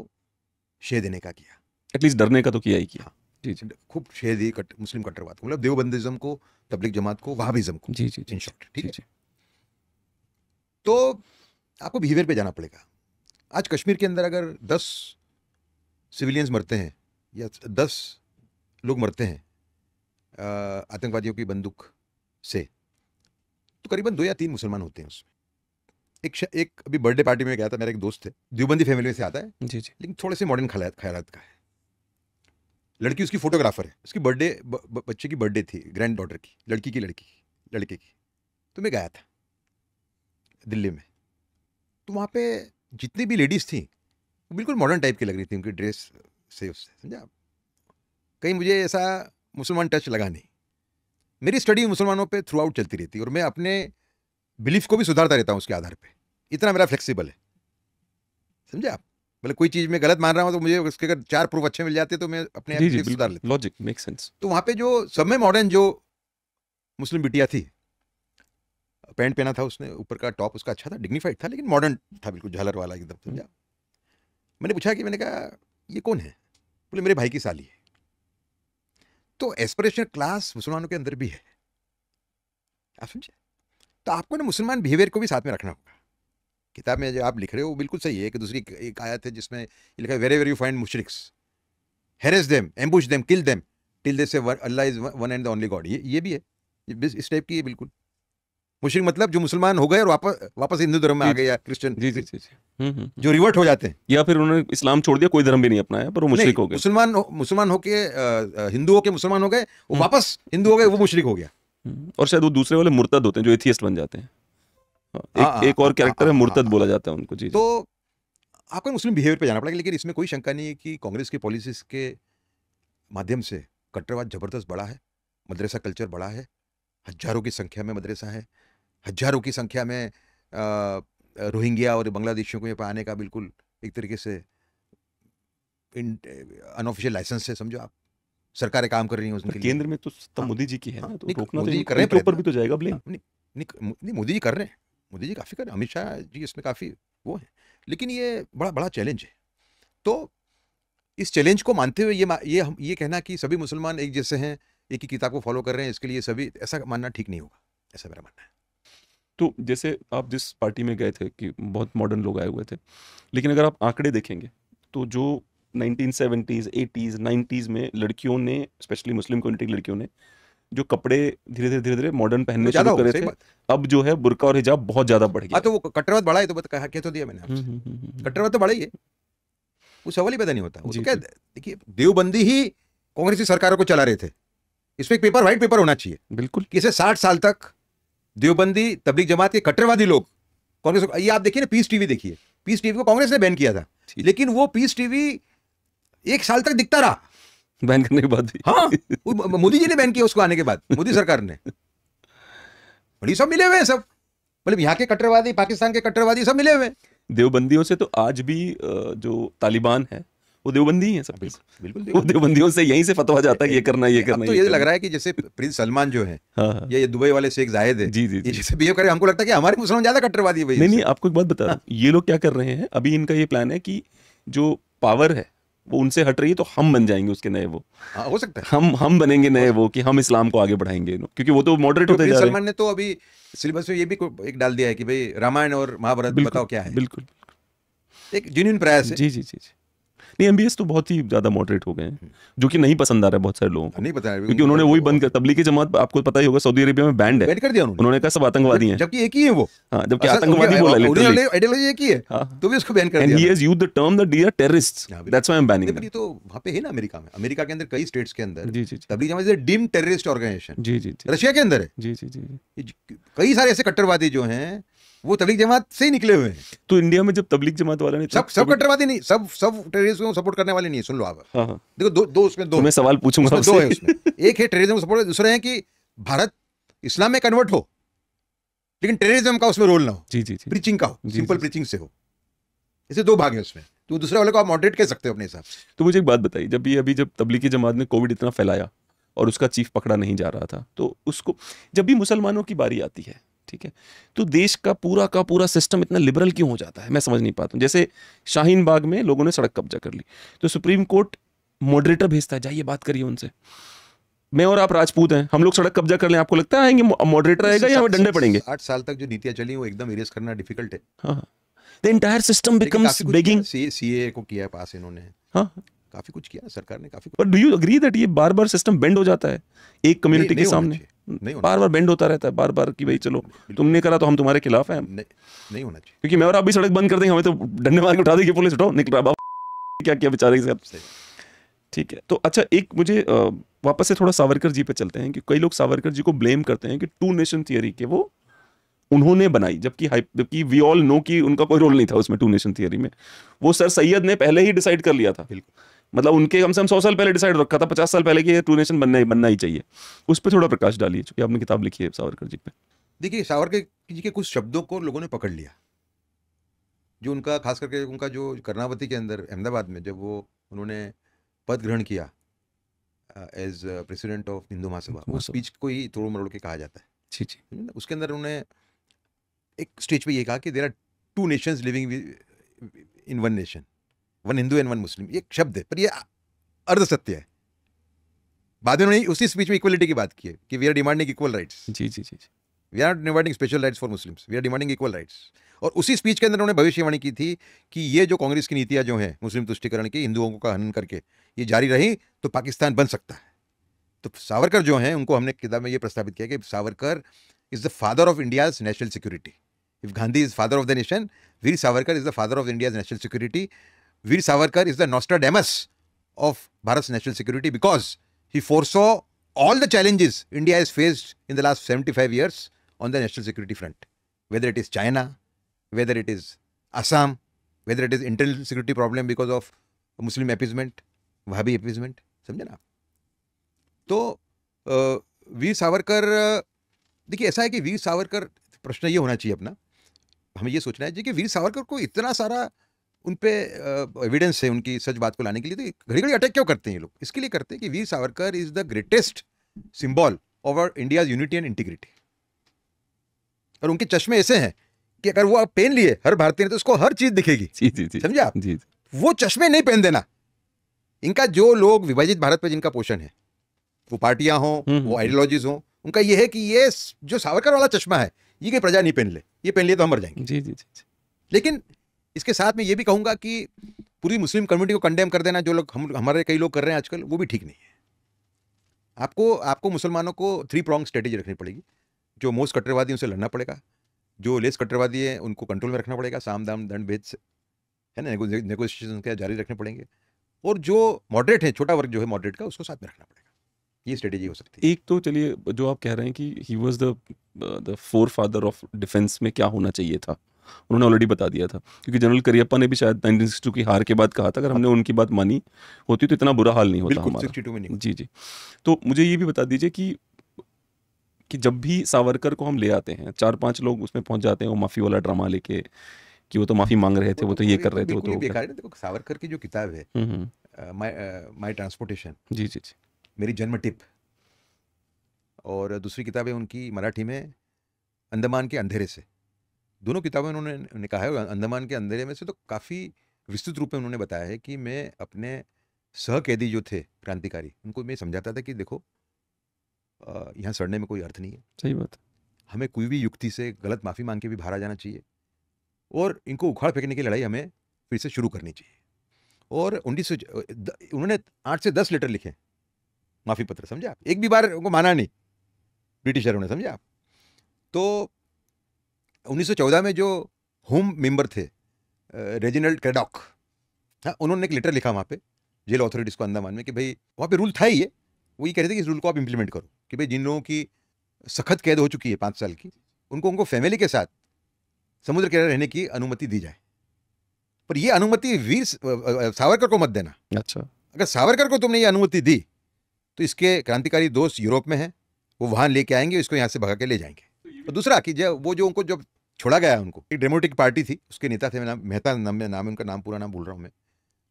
शेय देने का किया एटलीस्ट डरने का तो किया ही किया हाँ। जी जी खूब शेय दी कट, मुस्लिम कट्टरवाद को मतलब देवबंदिज्म को तबलीग जमात को वहाबिज्म को जी जी इन शॉर्ट ठीक है तो आपको बिहेवियर पे जाना पड़ेगा आज कश्मीर के अंदर अगर दस सिविलियंस मरते हैं या दस लोग मरते हैं आतंकवादियों की बंदूक से तो करीबन दो या तीन मुसलमान होते हैं उसमें एक एक अभी बर्थडे पार्टी में गया था मेरा एक दोस्त है देवबंदी फैमिली में से आता है जी जी लेकिन थोड़े से मॉडर्न ख्याल ख्याल का है लड़की उसकी फोटोग्राफर है उसकी बर्थडे बच्चे की बर्थडे थी ग्रैंड डॉटर की लड़की की लड़की लड़के की तो मैं गया था दिल्ली में तो वहाँ पे जितनी भी लेडीज़ थी वो बिल्कुल मॉडर्न टाइप की लग रही थी उनकी ड्रेस से उससे समझा कहीं मुझे ऐसा मुसलमान टच लगा नहीं मेरी स्टडी मुसलमानों पे थ्रू आउट चलती रहती और मैं अपने बिलीफ को भी सुधारता रहता हूँ उसके आधार पे इतना मेरा फ्लेक्सिबल है समझे आप मतलब कोई चीज़ में गलत मान रहा हूँ तो मुझे उसके अगर चार प्रूफ अच्छे मिल जाते तो मैं अपने आप सुधार लेता लॉजिक मेक सेंस तो वहाँ पे जो सब में मॉडर्न जो मुस्लिम बिटिया थी पैंट पहना था उसने ऊपर का टॉप उसका अच्छा था डिग्निफाइड था लेकिन मॉडर्न था बिल्कुल झालर वाला एकदम समझा हम्म। मैंने पूछा कि मैंने कहा ये कौन है बोले मेरे भाई की साली है तो एस्परेशन क्लास मुसलमानों के अंदर भी है आप समझे तो आपको ना मुसलमान बिहेवियर को भी साथ में रखना होगा किताब में जो आप लिख रहे हो वो बिल्कुल सही है कि दूसरी एक आयत है जिसमें ये लिखा है वेर एवर यू फाइंड मुशरिक्स harass them ambush them kill them till they say Allah is one and the only God ये ये भी है इस टाइप की है बिल्कुल मुशरक मतलब जो मुसलमान हो गए और वापस वापस हिंदू धर्म में आ गए या क्रिश्चियन जी जी जी, हम्म, हम्म, हम्म। जो रिवर्ट हो जाते हैं या फिर उन्होंने इस्लाम छोड़ दिया कोई धर्म भी नहीं अपनाया पर वो मुशरक हो गए मुसलमान मुसलमान होके हिंदू होके मुसलमान हो गए वो वापस हिंदू हो गए वो मुशरक हो गया और शायद वो दूसरे वाले मुर्तद होते हैं जो एथियस्ट बन जाते हैं हाँ, हाँ, एक, और कैरेक्टर हाँ, है मुर्तद बोला जाता है उनको जी तो आपको मुस्लिम बिहेवियर पर जाना पड़ेगा लेकिन इसमें कोई शंका नहीं है कि कांग्रेस की पॉलिसीज के माध्यम से कट्टरवाद जबरदस्त बड़ा है मदरसा कल्चर बड़ा है हजारों की संख्या में मदरसा है हजारों की संख्या में रोहिंग्या और बांग्लादेशियों को यहाँ पर आने का बिल्कुल एक तरीके से अनऑफिशियल लाइसेंस है समझो आप सरकारें काम कर रही हैं उसके केंद्र में तो सत्ता हाँ। मोदी जी की है ना हाँ, तो, तो मोदी जी कर रहे हैं ऊपर भी तो जाएगा ब्लेम नहीं मोदी जी कर रहे हैं मोदी जी काफ़ी कर रहे हैं अमित शाह जी इसमें काफ़ी वो हैं लेकिन ये बड़ा बड़ा चैलेंज है तो इस चैलेंज को मानते हुए ये ये हम ये कहना कि सभी मुसलमान एक जैसे हैं एक ही किताब को फॉलो कर रहे हैं इसके लिए सभी ऐसा मानना ठीक नहीं होगा ऐसा मेरा मानना है तो जैसे आप जिस पार्टी में गए थे कि बहुत मॉडर्न लोग आए हुए थे लेकिन अगर आप आंकड़े देखेंगे तो जो 1970s, 80s, 90s में लड़कियों ने स्पेशली मुस्लिम कम्युनिटी की लड़कियों ने जो कपड़े धीरे धीरे धीरे धीरे मॉडर्न पहनने तो शुरू करे थे अब जो है बुरका और हिजाब बहुत ज्यादा बढ़ गया हाँ, तो वो कट्टरवाद बढ़ा है तो कहा कह तो दिया मैंने हम्म, हम्म, हम्म, कट्टरवाद तो बढ़ा ही है वो सवाल ही पैदा नहीं होता तो क्या देखिए देवबंदी ही कांग्रेसी सरकारों को चला रहे थे इसमें एक पेपर व्हाइट पेपर होना चाहिए बिल्कुल किसे साठ साल तक देवबंदी तबलीग जमात के कट्टरवादी लोग कांग्रेस ये आप देखिए ना पीस टीवी देखिए पीस टीवी को कांग्रेस ने बैन किया था लेकिन वो पीस टीवी एक साल तक दिखता रहा बैन करने के बाद भी हाँ मोदी जी ने बैन किया उसको आने के बाद मोदी सरकार ने बड़ी सब मिले हुए हैं सब मतलब यहाँ के कट्टरवादी पाकिस्तान के कट्टरवादी सब मिले हुए हैं देवबंदियों से तो आज भी जो तालिबान है वो देवबंदी है सब बिल्कुल वो देवबंदियों से यहीं से फतवा जाता है ये करना ये करना तो ये लग रहा है कि जैसे प्रिंस सलमान जो है हाँ, हाँ। या ये दुबई वाले शेख जाहिद है जी जी जैसे बिहेव करें हमको लगता है कि हमारे मुसलमान ज्यादा कट्टरवादी भाई नहीं नहीं आपको एक बात बता रहा हाँ। ये लोग क्या कर रहे हैं अभी इनका ये प्लान है कि जो पावर है वो उनसे हट रही है तो हम बन जाएंगे उसके नए वो आ, हो सकता है हम हम बनेंगे नए वो कि हम इस्लाम को आगे बढ़ाएंगे क्योंकि वो तो मॉडरेट तो होते जा रहे हैं ने तो अभी सिलेबस में ये भी एक डाल दिया है कि भाई रामायण और महाभारत बताओ क्या है बिल्कुल एक जेन्यून प्रयास है जी जी जी जी नहीं एम तो बहुत ही ज़्यादा मॉडरेट हो गए हैं जो कि नहीं पसंद आ रहा है बहुत सारे लोगों को नहीं पता है क्योंकि उन्होंने वही बंद कर तबलीगी जमात आपको पता ही होगा सऊदी अरेबिया में बैंड है कर दिया उन्होंने कहा सब आतंकवादी हैं जबकि एक ही है वो हाँ जबकि आतंकवादी बोला आइडियोलॉजी एक ही है हाँ। तो भी उसको बैन कर दिया he has used the term that's why I am banning तो वहां पे है ना अमेरिका में अमेरिका के अंदर कई स्टेट्स के अंदर जी जी Tabligh Jamaat is a deemed terrorist organisation जी जी रशिया के अंदर है जी जी जी कई सारे ऐसे कट्टरवादी जो हैं वो तबलीग जमात से ही निकले हुए हैं तो इंडिया में जब तबलीग जमात वाला नहीं सब सब कट्टरवादी नहीं सब सब टेररिज्म को सपोर्ट करने वाले नहीं सुन लो आप हाँ, हाँ। देखो दो दो उसमें दो तो मैं सवाल पूछूंगा दो है उसमें एक है टेररिज्म को सपोर्ट दूसरे है कि भारत इस्लाम में कन्वर्ट हो लेकिन टेररिज्म का उसमें रोल ना हो जी जी प्रीचिंग का हो सिंपल प्रीचिंग से हो ऐसे दो भाग है उसमें तो दूसरे वाले को आप मॉडरेट कर सकते हो अपने हिसाब से तो मुझे एक बात बताइए जब ये अभी जब तबलीगी जमात ने कोविड इतना फैलाया और उसका चीफ पकड़ा नहीं जा रहा था तो उसको जब भी मुसलमानों की बारी आती है ठीक है तो देश का पूरा का पूरा सिस्टम इतना लिबरल क्यों हो जाता है मैं समझ नहीं पाता हूँ जैसे शाहीन बाग में लोगों ने सड़क कब्जा कर ली तो सुप्रीम कोर्ट मॉडरेटर भेजता है जाइए बात करिए उनसे मैं और आप राजपूत हैं हम लोग सड़क कब्जा कर लें आपको लगता है मॉडरेटर आएगा या हमें डंडे पड़ेंगे आठ साल तक जो नीतियाँ चली वो एकदम इरेज करना डिफिकल्ट है the entire system becomes begging CA को किया है पास इन्होंने हाँ काफी कुछ किया सरकार ने काफी but do you agree that ये बार बार सिस्टम बेंड हो जाता है एक कम्युनिटी के सामने नहीं बार बार बेंड होता रहता है बार बार कि भाई चलो तुमने करा तो हम तुम्हारे खिलाफ हैं नहीं, नहीं होना चाहिए क्योंकि मैं और आप भी सड़क बंद कर देंगे हमें तो डंडे मार के उठा देंगे पुलिस उठो निकल रहा क्या क्या बेचारे के साथ ठीक है तो अच्छा एक मुझे वापस से थोड़ा सावरकर जी पे चलते हैं कि कई लोग सावरकर जी को ब्लेम करते हैं कि टू नेशन थियरी के वो उन्होंने बनाई जबकि जबकि वी ऑल नो कि उनका कोई रोल नहीं था उसमें टू नेशन थियरी में वो सर सैयद ने पहले ही डिसाइड कर लिया था बिल्कुल मतलब उनके कम से कम सौ साल पहले डिसाइड रखा था पचास साल पहले कि टू नेशन बनना ही बनना ही चाहिए उस पर थोड़ा प्रकाश डालिए चूंकि आपने किताब लिखी है सावरकर जी पे देखिए सावरकर जी के कुछ शब्दों को लोगों ने पकड़ लिया जो उनका खास करके उनका जो कर्नावती के अंदर अहमदाबाद में जब वो उन्होंने पद ग्रहण किया as president of Hindu Mahasabha उस स्पीच को ही तोड़ मरोड़ के कहा जाता है जी जी उसके अंदर उन्होंने एक स्टेज पे ये कहा कि there are two nations living in one nation one Hindu and one Muslim ये शब्द है पर ये अर्ध सत्य है बाद में उन्होंने उसी स्पीच में इक्वलिटी की बात की है कि we are demanding equal rights जी जी जी we are demanding special rights for Muslims we are demanding equal rights और उसी स्पीच के अंदर उन्होंने भविष्यवाणी की थी कि ये जो कांग्रेस की नीतियाँ जो हैं मुस्लिम तुष्टिकरण की हिंदुओं का हनन करके ये जारी रही तो पाकिस्तान बन सकता है तो सावरकर जो हैं उनको हमने किताब में ये प्रस्तावित किया कि Savarkar is the father of India's national security if Gandhi is father of the nation Veer Savarkar is the father of India's national security Veer Savarkar is the Nostradamus of Bharat national security because he foresaw all the challenges India is faced in the last seventy five years on the national security front whether it is China whether it is Assam whether it is internal security problem because of Muslim appeasement Wahhabi appeasement समझे ना तो वीर सावरकर देखिए ऐसा है कि वीर सावरकर प्रश्न ये होना चाहिए अपना हमें ये सोचना है कि वीर सावरकर को इतना सारा उन पे एविडेंस है उनकी सच बात को लाने के लिए तो घड़ी घड़ी अटैक क्यों करते हैं ये लोग इसके लिए करते हैं कि Veer Savarkar is the greatest symbol of our India's unity and integrity और उनके चश्मे ऐसे हैं कि अगर वो आप पहन लिए हर भारतीय ने तो उसको हर चीज दिखेगी समझे आप जी, जी। वो चश्मे नहीं पहन देना इनका जो लोग विभाजित भारत पर जिनका पोषण है वो पार्टियां हों हम्म, हम्म, वो आइडियोलॉजीज हम्म। हों उनका यह है कि ये जो सावरकर वाला चश्मा है ये कि प्रजा नहीं पहन ले ये पहन लिए तो हम मर जाएंगे जी जी जी लेकिन इसके साथ में ये भी कहूँगा कि पूरी मुस्लिम कम्युनिटी को कंडेम कर देना जो लोग हम हमारे कई लोग कर रहे हैं आजकल वो भी ठीक नहीं है आपको आपको मुसलमानों को थ्री प्रॉन्ग स्ट्रेटेजी रखनी पड़ेगी जो मोस्ट कट्टरवादी उनसे लड़ना पड़ेगा जो लेस कट्टरवादी है उनको कंट्रोल में रखना पड़ेगा साम दाम दंड भेद से है ना नेगोशिएशन क्या जारी रखने पड़ेंगे और जो मॉडरेट है छोटा वर्ग जो है मॉडरेट का उसको साथ में रखना पड़ेगा ये स्ट्रेटेजी हो सकती है एक तो चलिए जो आप कह रहे हैं कि he was the the forefather of defence में क्या होना चाहिए था उन्होंने ऑलरेडी बता दिया था क्योंकि जनरल करियप्पा ने भी शायद नाइनटीन की हार के बाद कहा था अगर हमने उनकी बात मानी होती तो इतना बुरा हाल नहीं होता हमारा जी जी तो मुझे ये भी बता दीजिए कि कि जब भी सावरकर को हम ले आते हैं चार पांच लोग उसमें पहुंच जाते हैं वो माफ़ी वाला ड्रामा लेके कि वो तो माफ़ी मांग रहे थे वो तो ये कर रहे थे वो तो देखो सावरकर की जो किताब है माई हम्म, ट्रांसपोर्टेशन हम्म। जी जी जी मेरी जन्म टिप और दूसरी किताब है उनकी मराठी में अंडमान के अंधेरे से दोनों किताबें उन्होंने निकाह है अंदमान के अंधेरे में से तो काफ़ी विस्तृत रूप में उन्होंने बताया है कि मैं अपने सहकैदी जो थे क्रांतिकारी उनको मैं समझाता था कि देखो यहाँ सड़ने में कोई अर्थ नहीं है सही बात हमें कोई भी युक्ति से गलत माफ़ी मांग के भी बाहर आ जाना चाहिए और इनको उखाड़ फेंकने की लड़ाई हमें फिर से शुरू करनी चाहिए और उन्नीस उन्होंने आठ से दस लेटर लिखे माफ़ी पत्र समझा एक भी बार उनको माना नहीं ब्रिटिशरों ने समझा तो 1914 में जो होम मेंबर थे रेजिनल्ड क्रेडॉक हाँ उन्होंने एक लेटर लिखा वहाँ पे जेल अथॉरिटीज़ को अंदामान में कि भाई वहाँ पे रूल था ही ये वो ये कह रहे थे कि इस रूल को आप इम्प्लीमेंट करो कि भाई जिन लोगों की सख्त कैद हो चुकी है पाँच साल की उनको उनको फैमिली के साथ समुद्र के रहने की अनुमति दी जाए पर ये अनुमति वीर सावरकर को मत देना अच्छा अगर सावरकर को तुमने ये अनुमति दी तो इसके क्रांतिकारी दोस्त यूरोप में हैं वो वहाँ लेके आएंगे इसको यहाँ से भगा के ले जाएंगे और दूसरा कि जब वो जो उनको जब छोड़ा गया उनको एक डेमोक्रेटिक पार्टी थी उसके नेता थे नाम मेहता नाम में नाम उनका नाम पूरा नाम भूल रहा हूँ मैं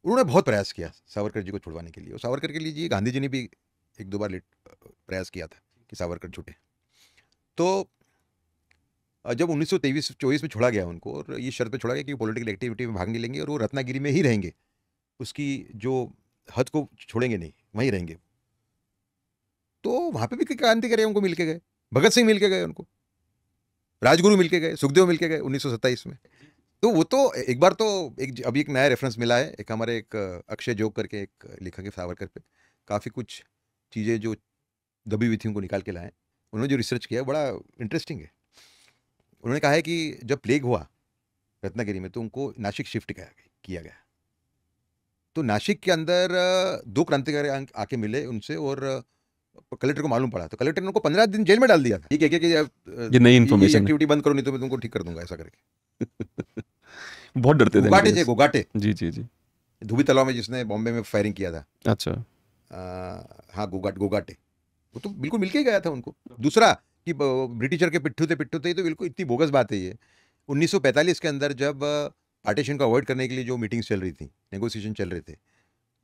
उन्होंने बहुत प्रयास किया सावरकर जी को छुड़वाने के लिए और सावरकर के लिए गांधी जी ने भी एक दो बार लेट प्रयास किया था कि सावरकर छूटे तो जब उन्नीस सौ तेईस चौबीस में छोड़ा गया उनको और ये शर्त पे छोड़ा गया कि पॉलिटिकल एक्टिविटी में भाग नहीं लेंगे और वो रत्नागिरी में ही रहेंगे उसकी जो हद को छोड़ेंगे नहीं वहीं रहेंगे तो वहाँ पे भी क्रांति करे उनको मिल के गए भगत सिंह मिल के गए उनको राजगुरु मिलके गए सुखदेव मिलके गए उन्नीस में तो वो तो एक बार तो एक अभी एक नया रेफरेंस मिला है एक हमारे एक अक्षय जोग करके एक लेखक है सावरकर पे काफ़ी कुछ चीज़ें जो दबी हुई थी उनको निकाल के लाए उन्होंने जो रिसर्च किया बड़ा इंटरेस्टिंग है उन्होंने कहा है कि जब प्लेग हुआ रत्नागिरी में तो उनको नासिक शिफ्ट किया गया तो नासिक के अंदर दो क्रांतिकारी आके मिले उनसे और कलेक्टर को मालूम पड़ा तो कलेक्टर ने उनको पंद्रह दिन जेल में डाल दिया था ये कह कि ये नई इन्फॉर्मेशन एक्टिविटी बंद करो नहीं तो मैं तुमको ठीक कर दूंगा ऐसा करके बहुत डरते थे गोगाटे थे जी जी जी धुबी तलाव में जिसने बॉम्बे में फायरिंग किया था अच्छा हाँ गोगाट गोगाटे वो तो बिल्कुल मिलके गया था उनको दूसरा कि ब्रिटिशर के पिट्ठू थे पिट्ठू थे तो बिल्कुल इतनी बोगस बात है ये 1945 के अंदर जब पार्टीशन को अवॉइड करने के लिए जो मीटिंग्स चल रही थी नेगोशिएशन चल रहे थे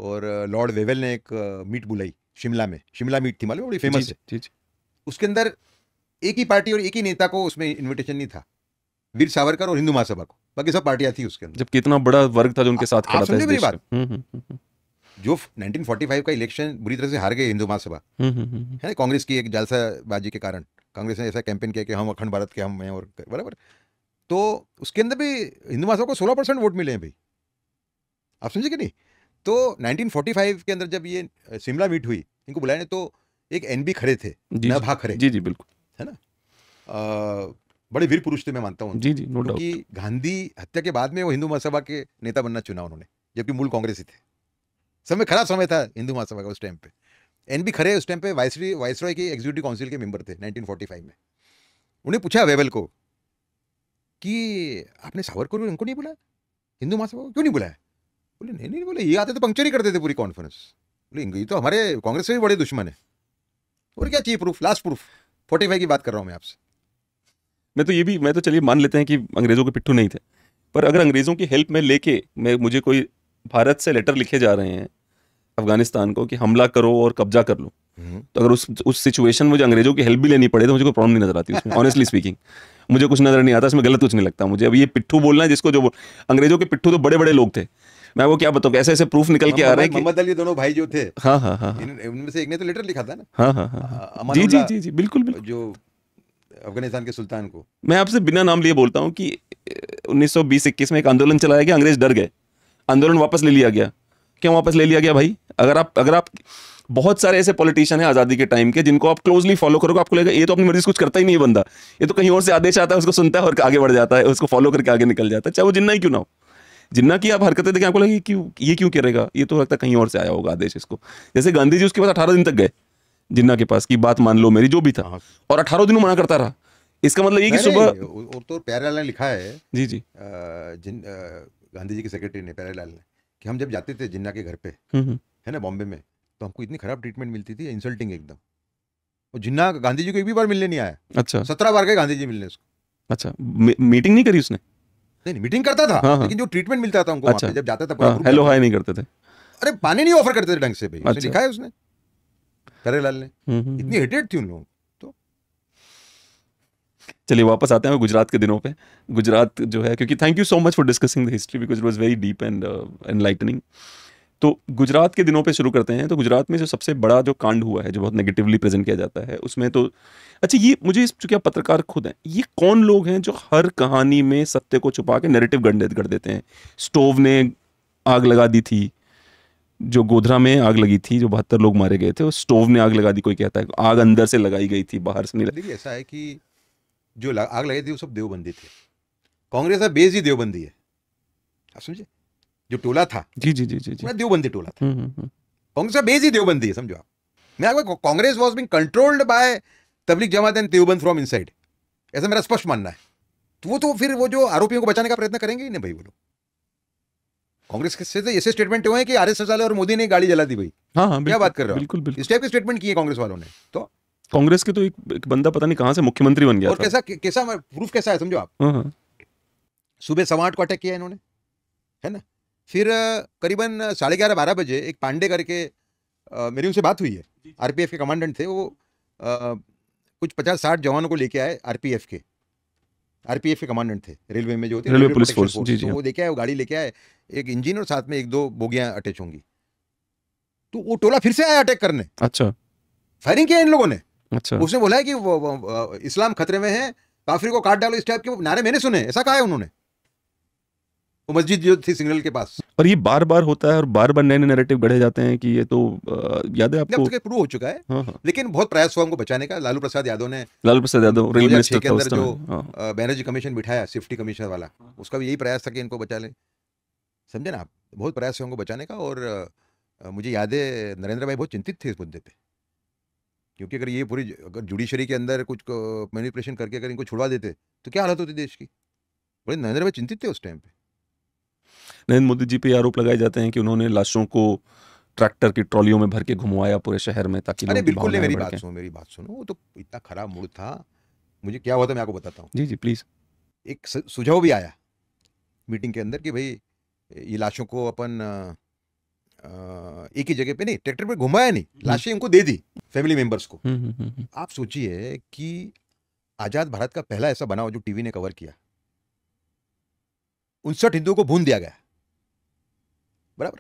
और लॉर्ड वेवेल ने एक मीट बुलाई शिमला में शिमला मीट थी मालूम बड़ी फेमस है उसके अंदर एक ही पार्टी और एक ही नेता को उसमें इन्विटेशन नहीं था वीर सावरकर और हिंदू महासभा को बाकी सब पार्टियां थी उसके अंदर जबकि इतना बड़ा वर्ग था जो उनके साथ खड़ा था मेरी बात हम्म, हम्म, हम्म, जो 1945 का इलेक्शन बुरी तरह से हार गए हिंदू महासभा है कांग्रेस की एक जालसाबाजी के कारण कांग्रेस ने ऐसा कैंपेन किया कि हम अखंड भारत के हम हैं और बराबर तो उसके अंदर भी हिंदू महासभा को सोलह परसेंट वोट मिले हैं भाई आप समझे कि नहीं तो 1945 के अंदर जब ये शिमला मीट हुई इनको बुलाने तो एक एनबी खड़े थे नभा खड़े जी जी बिल्कुल है ना आ, बड़े वीर पुरुष थे मैं मानता हूँ जी जी नो क्योंकि गांधी हत्या के बाद में वो हिंदू महासभा के नेता बनना चुना उन्होंने जबकि मूल ही थे समय खराब समय था हिंदू महासभा का उस टाइम पे एन बी खरे उस टाइम पे वाइस वाइसरॉय के एग्जीक्यूटिव काउंसिल के मेंबर थे 1945 में उन्हें पूछा वेवल को कि आपने सावरकर को उनको नहीं बुलाया हिंदू महासभा को क्यों नहीं बुलाया बोले नहीं नहीं बोले ये आते तो पंक्चर ही कर देते पूरी कॉन्फ्रेंस बोले ये तो हमारे कांग्रेस से भी बड़े दुश्मन है और क्या चाहिए proof last proof forty five की बात कर रहा हूँ मैं आपसे मैं तो ये भी मैं तो चलिए मान लेते हैं कि अंग्रेज़ों के पिट्ठू नहीं थे पर अगर अंग्रेज़ों की हेल्प में लेके मैं मुझे कोई भारत से लेटर लिखे जा रहे हैं अफगानिस्तान को कि हमला करो और कब्जा कर लो हम्म। तो अगर उस उस सिचुएशन में मुझे अंग्रेजों की हेल्प भी लेनी पड़े तो मुझे कोई प्रॉब्लम नहीं नजर आती उसमें ऑनेस्टली स्पीकिंग मुझे कुछ नजर नहीं आता इसमें गलत कुछ नहीं लगता मुझे अब ये पिट्ठू बोलना है जिसको जो अंग्रेजों के पिट्ठू तो बड़े बड़े लोग थे मैं वो क्या बताऊँ ऐसे ऐसे प्रूफ निकल के आ रहे हैं मोहम्मद अली दोनों भाई जो थे उनमें हाँ, हाँ, हाँ, से एक ने तो लेटर लिखा था ना हाँ हाँ हाँ जी जी जी जी बिल्कुल जो अफगानिस्तान के सुल्तान को मैं आपसे बिना नाम लिए बोलता हूँ कि उन्नीस में एक आंदोलन चलाया गया अंग्रेज डर गए आंदोलन वापस ले लिया गया क्यों वापस ले लिया गया भाई अगर आप अगर आप बहुत सारे ऐसे पॉलिटिशियन हैं आज़ादी के टाइम के जिनको आप क्लोजली फॉलो करोगे आपको लगेगा ये तो अपनी मर्जी से कुछ करता ही नहीं है बंदा ये तो कहीं और से आदेश आता है उसको सुनता है और आगे बढ़ जाता है उसको फॉलो करके आगे निकल जाता है चाहे वो जिन्ना ही क्यों ना हो जिन्ना की आप हरकतें देखें आपको लगे क्यों ये क्यों करेगा ये तो लगता कहीं और से आया होगा आदेश इसको जैसे गांधी जी उसके पास अठारह दिन तक गए जिन्ना के पास की बात मान लो मेरी जो भी था हाँ। और अठारह दिनों मना करता रहा इसका मतलब ये कि सुबह और तो प्यारेलाल ने लिखा है जी जी जिन गांधी जी के सेक्रेटरी ने प्यारेलाल ने कि हम जब जाते थे जिन्ना के घर पे हम्म, हम्म। है ना बॉम्बे में तो हमको इतनी खराब ट्रीटमेंट मिलती थी इंसल्टिंग एकदम और जिन्ना गांधी जी को एक भी बार मिलने नहीं आया अच्छा सत्रह बार गए गांधी जी मिलने उसको अच्छा मीटिंग नहीं करी उसने नहीं मीटिंग करता था हाँ, हाँ। लेकिन जो ट्रीटमेंट मिलता था उनको अच्छा, जब जाता था हाँ, हेलो हाय नहीं करते थे अरे पानी नहीं ऑफर करते थे ढंग से भाई अच्छा। लिखा है उसने करेलाल ने हम्म, हम्म, इतनी हेटेड हम्म। थी उन लोगों तो चलिए वापस आते हैं गुजरात के दिनों पे गुजरात जो है क्योंकि thank you so much for discussing the history because it was very deep and enlightening तो गुजरात के दिनों पे शुरू करते हैं तो गुजरात में जो सबसे बड़ा जो कांड हुआ है जो बहुत नेगेटिवली प्रेजेंट किया जाता है उसमें तो अच्छा ये मुझे इस चूंकि आप पत्रकार खुद हैं ये कौन लोग हैं जो हर कहानी में सत्य को छुपा के नेरेटिव गंडित कर देते हैं स्टोव ने आग लगा दी थी जो गोधरा में आग लगी थी जो बहत्तर लोग मारे गए थे वो स्टोव ने आग लगा दी कोई कहता है आग अंदर से लगाई गई थी बाहर से नहीं लगी ऐसा है कि जो आग लगाई थी वो सब देवबंदी थे कांग्रेस का बेस ही देवबंदी है आप समझे जो टोला था जी जी जी जी, जी. देवबंदी टोला था हम्म, हम्म, हम्म। कांग्रेस का बेज ही देवबंदी है समझो आप मैं आपको Congress was being controlled by Tabligh Jamaat and Deoband from इन ऐसा मेरा स्पष्ट मानना है तो वो तो फिर वो जो आरोपियों को बचाने का प्रयत्न करेंगे ही नहीं भाई बोलो कांग्रेस से तो ऐसे स्टेटमेंट हुए हैं कि आर एस वाले और मोदी ने गाड़ी जला दी भाई हाँ हाँ क्या बात कर रहे हो बिल्कुल बिल्कुल इस टाइप के स्टेटमेंट किए कांग्रेस वालों ने तो कांग्रेस के तो एक, एक बंदा पता नहीं कहां से मुख्यमंत्री बन गया और कैसा कैसा प्रूफ कैसा है समझो आप सुबह सवा आठ को अटैक किया इन्होंने है ना फिर करीबन साढ़े ग्यारह बारह बजे एक पांडे करके मेरी उनसे बात हुई है आरपीएफ के कमांडेंट थे वो आ, कुछ पचास साठ जवानों को लेके आए आरपीएफ के आरपीएफ के कमांडेंट थे रेलवे में जो होते रेलवे पुलिस फोर्स जी जी तो हाँ। वो लेके आए वो गाड़ी लेके आए एक इंजन और साथ में एक दो बोगियां अटैच होंगी तो वो टोला फिर से आया अटैक करने अच्छा फायरिंग किया इन लोगों ने अच्छा उसने बोला है कि वो, वो, वो, इस्लाम खतरे में है काफिर को काट डालो इस टाइप के नारे मैंने सुने ऐसा कहा है उन्होंने वो मस्जिद जो थी सिग्नल के पास और ये बार बार होता है और बार बार नए नए नैरेटिव गढ़े जाते हैं कि ये तो याद है आपको तो प्रूव हो चुका है हाँ, हाँ लेकिन बहुत प्रयास हुआ हमको बचाने का लालू प्रसाद यादव ने लालू प्रसाद यादव रेल मिनिस्टर के अंदर जो हाँ। बैनर्जी कमीशन बिठाया सेफ्टी कमीशन वाला उसका भी यही प्रयास था कि इनको बचा ले समझे ना आप बहुत प्रयास हुआ हमको बचाने का और मुझे याद है नरेंद्र भाई बहुत चिंतित थे इस मुद्दे पर क्योंकि अगर ये पूरी अगर जुडिशरी के अंदर कुछ मैनिपुलेशन करके अगर इनको छुड़वा देते तो क्या हालत होती देश की बड़े नरेंद्र भाई चिंतित थे उस टाइम पे नरेंद्र मोदी जी पे आरोप लगाए जाते हैं कि उन्होंने लाशों को ट्रैक्टर की ट्रॉलियों में भर के घुमाया पूरे शहर में ताकि अरे बिल्कुल मेरी बात सुनो मेरी बात सुनो वो तो इतना खराब मूड था मुझे क्या हुआ था मैं आपको बताता हूँ जी जी प्लीज एक सुझाव भी आया मीटिंग के अंदर कि भाई ये लाशों को अपन एक ही जगह पे नहीं ट्रैक्टर पे घुमाया नहीं हम्म। लाशें उनको दे दी फैमिली मेंबर्स को हम्म, हम्म, आप सोचिए कि आजाद भारत का पहला ऐसा बना हुआ जो टीवी ने कवर किया उनसठ हिंदुओं को भून दिया गया बराबर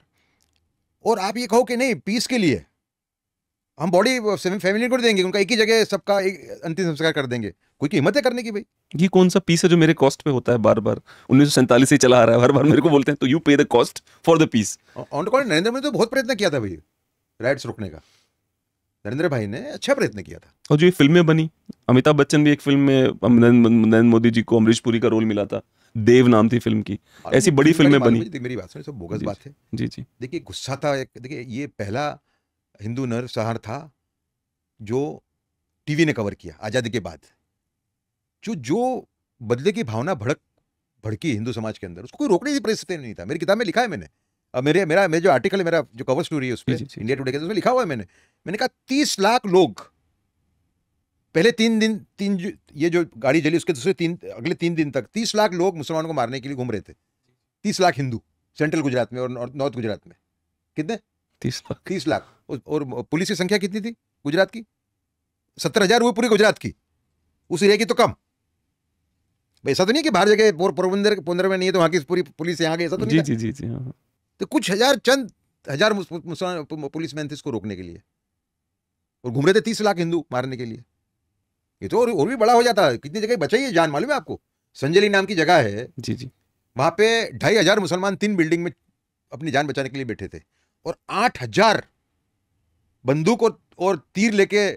और आप ये कहो कि नहीं पीस के लिए हम बॉडी फैमिली को देंगे उनका एक ही जगह सबका एक अंतिम संस्कार कर देंगे कोई की हिम्मत है करने की भाई ये कौन सा पीस है जो मेरे कॉस्ट पे होता है बार बार उन्नीस से चला आ रहा है हर बार मेरे को बोलते हैं तो you pay the cost for the peace on record Narendra Modi तो बहुत प्रयत्न किया था भाई राइट्स रोकने का नरेंद्र भाई ने अच्छा प्रयत्न किया था और जो ये फिल्में बनी अमिताभ बच्चन भी एक फिल्म में नरेंद्र मोदी जी को अमरीश पुरी का रोल मिला था देव नाम थी फिल्म की ऐसी बड़ी फिल्में बनी मेरी बात सुनिए सब बोगस बात है जी जी देखिए गुस्सा था देखिए ये पहला हिंदू नर सहार था जो टीवी ने कवर किया आज़ादी के बाद जो जो बदले की भावना भड़क भड़की हिंदू समाज के अंदर उसको कोई रोकने की परिस्थिति नहीं था मेरी किताब में लिखा है मैंने अब मेरे मेरा मेरा जो आर्टिकल है मेरा जो कवर स्टोरी है उसमें इंडिया टुडे के उसमें लिखा हुआ है मैंने मैंने कहा तीस लाख लोग पहले तीन दिन तीन ये जो गाड़ी जली उसके दूसरे तीन अगले तीन दिन तक तीस लाख लोग मुसलमानों को मारने के लिए घूम रहे थे तीस लाख हिंदू सेंट्रल गुजरात में और नॉर्थ गुजरात में कितने तीस लाख तीस लाख और पुलिस की संख्या कितनी थी गुजरात की सत्तर हजार हुए पूरे गुजरात की उस एरिया की तो कम ऐसा तो नहीं कि बाहर जगह पोरबंदर पोंदर में नहीं है तो वहाँ की पूरी पुलिस यहाँ गई ऐसा तो नहीं जी जी जी हाँ। तो कुछ हजार चंद हजार मुसलमान पुलिस मैन थे इसको रोकने के लिए और घूम रहे थे तीस लाख हिंदू मारने के लिए ये तो और, और भी बड़ा हो जाता है कितनी जगह बचाई है जान मालूम है आपको संजली नाम की जगह है जी जी वहाँ पे ढाई हजार मुसलमान तीन बिल्डिंग में अपनी जान बचाने के लिए बैठे थे और आठ हजार बंदूक और, और तीर लेके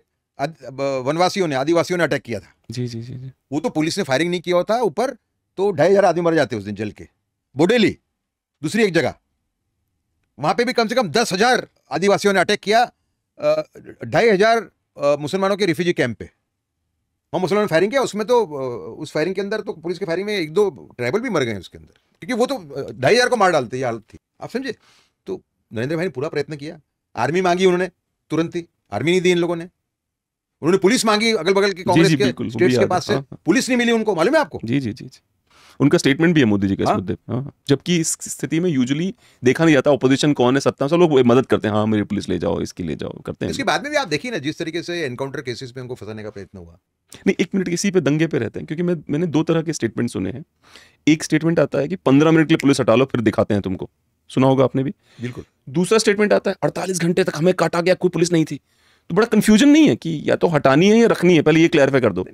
वनवासियों ने आदिवासियों ने अटैक किया था जी जी जी जी वो तो पुलिस ने फायरिंग नहीं किया होता ऊपर तो ढाई हजार आदमी मर जाते उस दिन जल के बोडेली दूसरी एक जगह वहां पे भी कम से कम दस हजार आदिवासियों ने अटैक किया ढाई हजार मुसलमानों के रिफ्यूजी कैंप पे वहाँ मुसलमान फायरिंग किया उसमें तो उस फायरिंग के अंदर तो पुलिस के फायरिंग में एक दो ट्राइबल भी मर गए उसके अंदर क्योंकि वो तो ढाई हज़ार को मार डालते ये हालत थी आप समझे तो नरेंद्र भाई ने पूरा प्रयत्न किया आर्मी मांगी उन्होंने तुरंत ही आर्मी नहीं दी इन लोगों ने उन्होंने पुलिस मांगी अगल बगल के कांग्रेस के स्टेट्स के पास से हाँ, हाँ। पुलिस नहीं मिली उनको मालूम है आपको जी जी जी जी उनका स्टेटमेंट भी है मोदी जी का हाँ। मुद्दे हाँ। जबकि इस स्थिति में यूजली देखा नहीं जाता ओपोजिशन कौन है सत्ता सब लोग मदद करते हैं हाँ मेरी पुलिस ले जाओ इसकी ले जाओ करते हैं इसके बाद में भी आप देखिए ना जिस तरीके से एनकाउंटर केसेस में उनको फंसाने का प्रयत्न हुआ नहीं एक मिनट इसी पे दंगे पे रहते हैं क्योंकि मैं मैंने दो तरह के स्टेटमेंट सुने हैं एक स्टेटमेंट आता है कि पंद्रह मिनट के लिए पुलिस हटा लो फिर दिखाते हैं तुमको सुना होगा आपने भी बिल्कुल दूसरा स्टेटमेंट आता है अड़तालीस घंटे तक हमें काटा गया कोई पुलिस नहीं थी तो बड़ा कंफ्यूजन नहीं है कि या तो हटानी है या रखनी है पहले ये क्लैरिफाई कर दो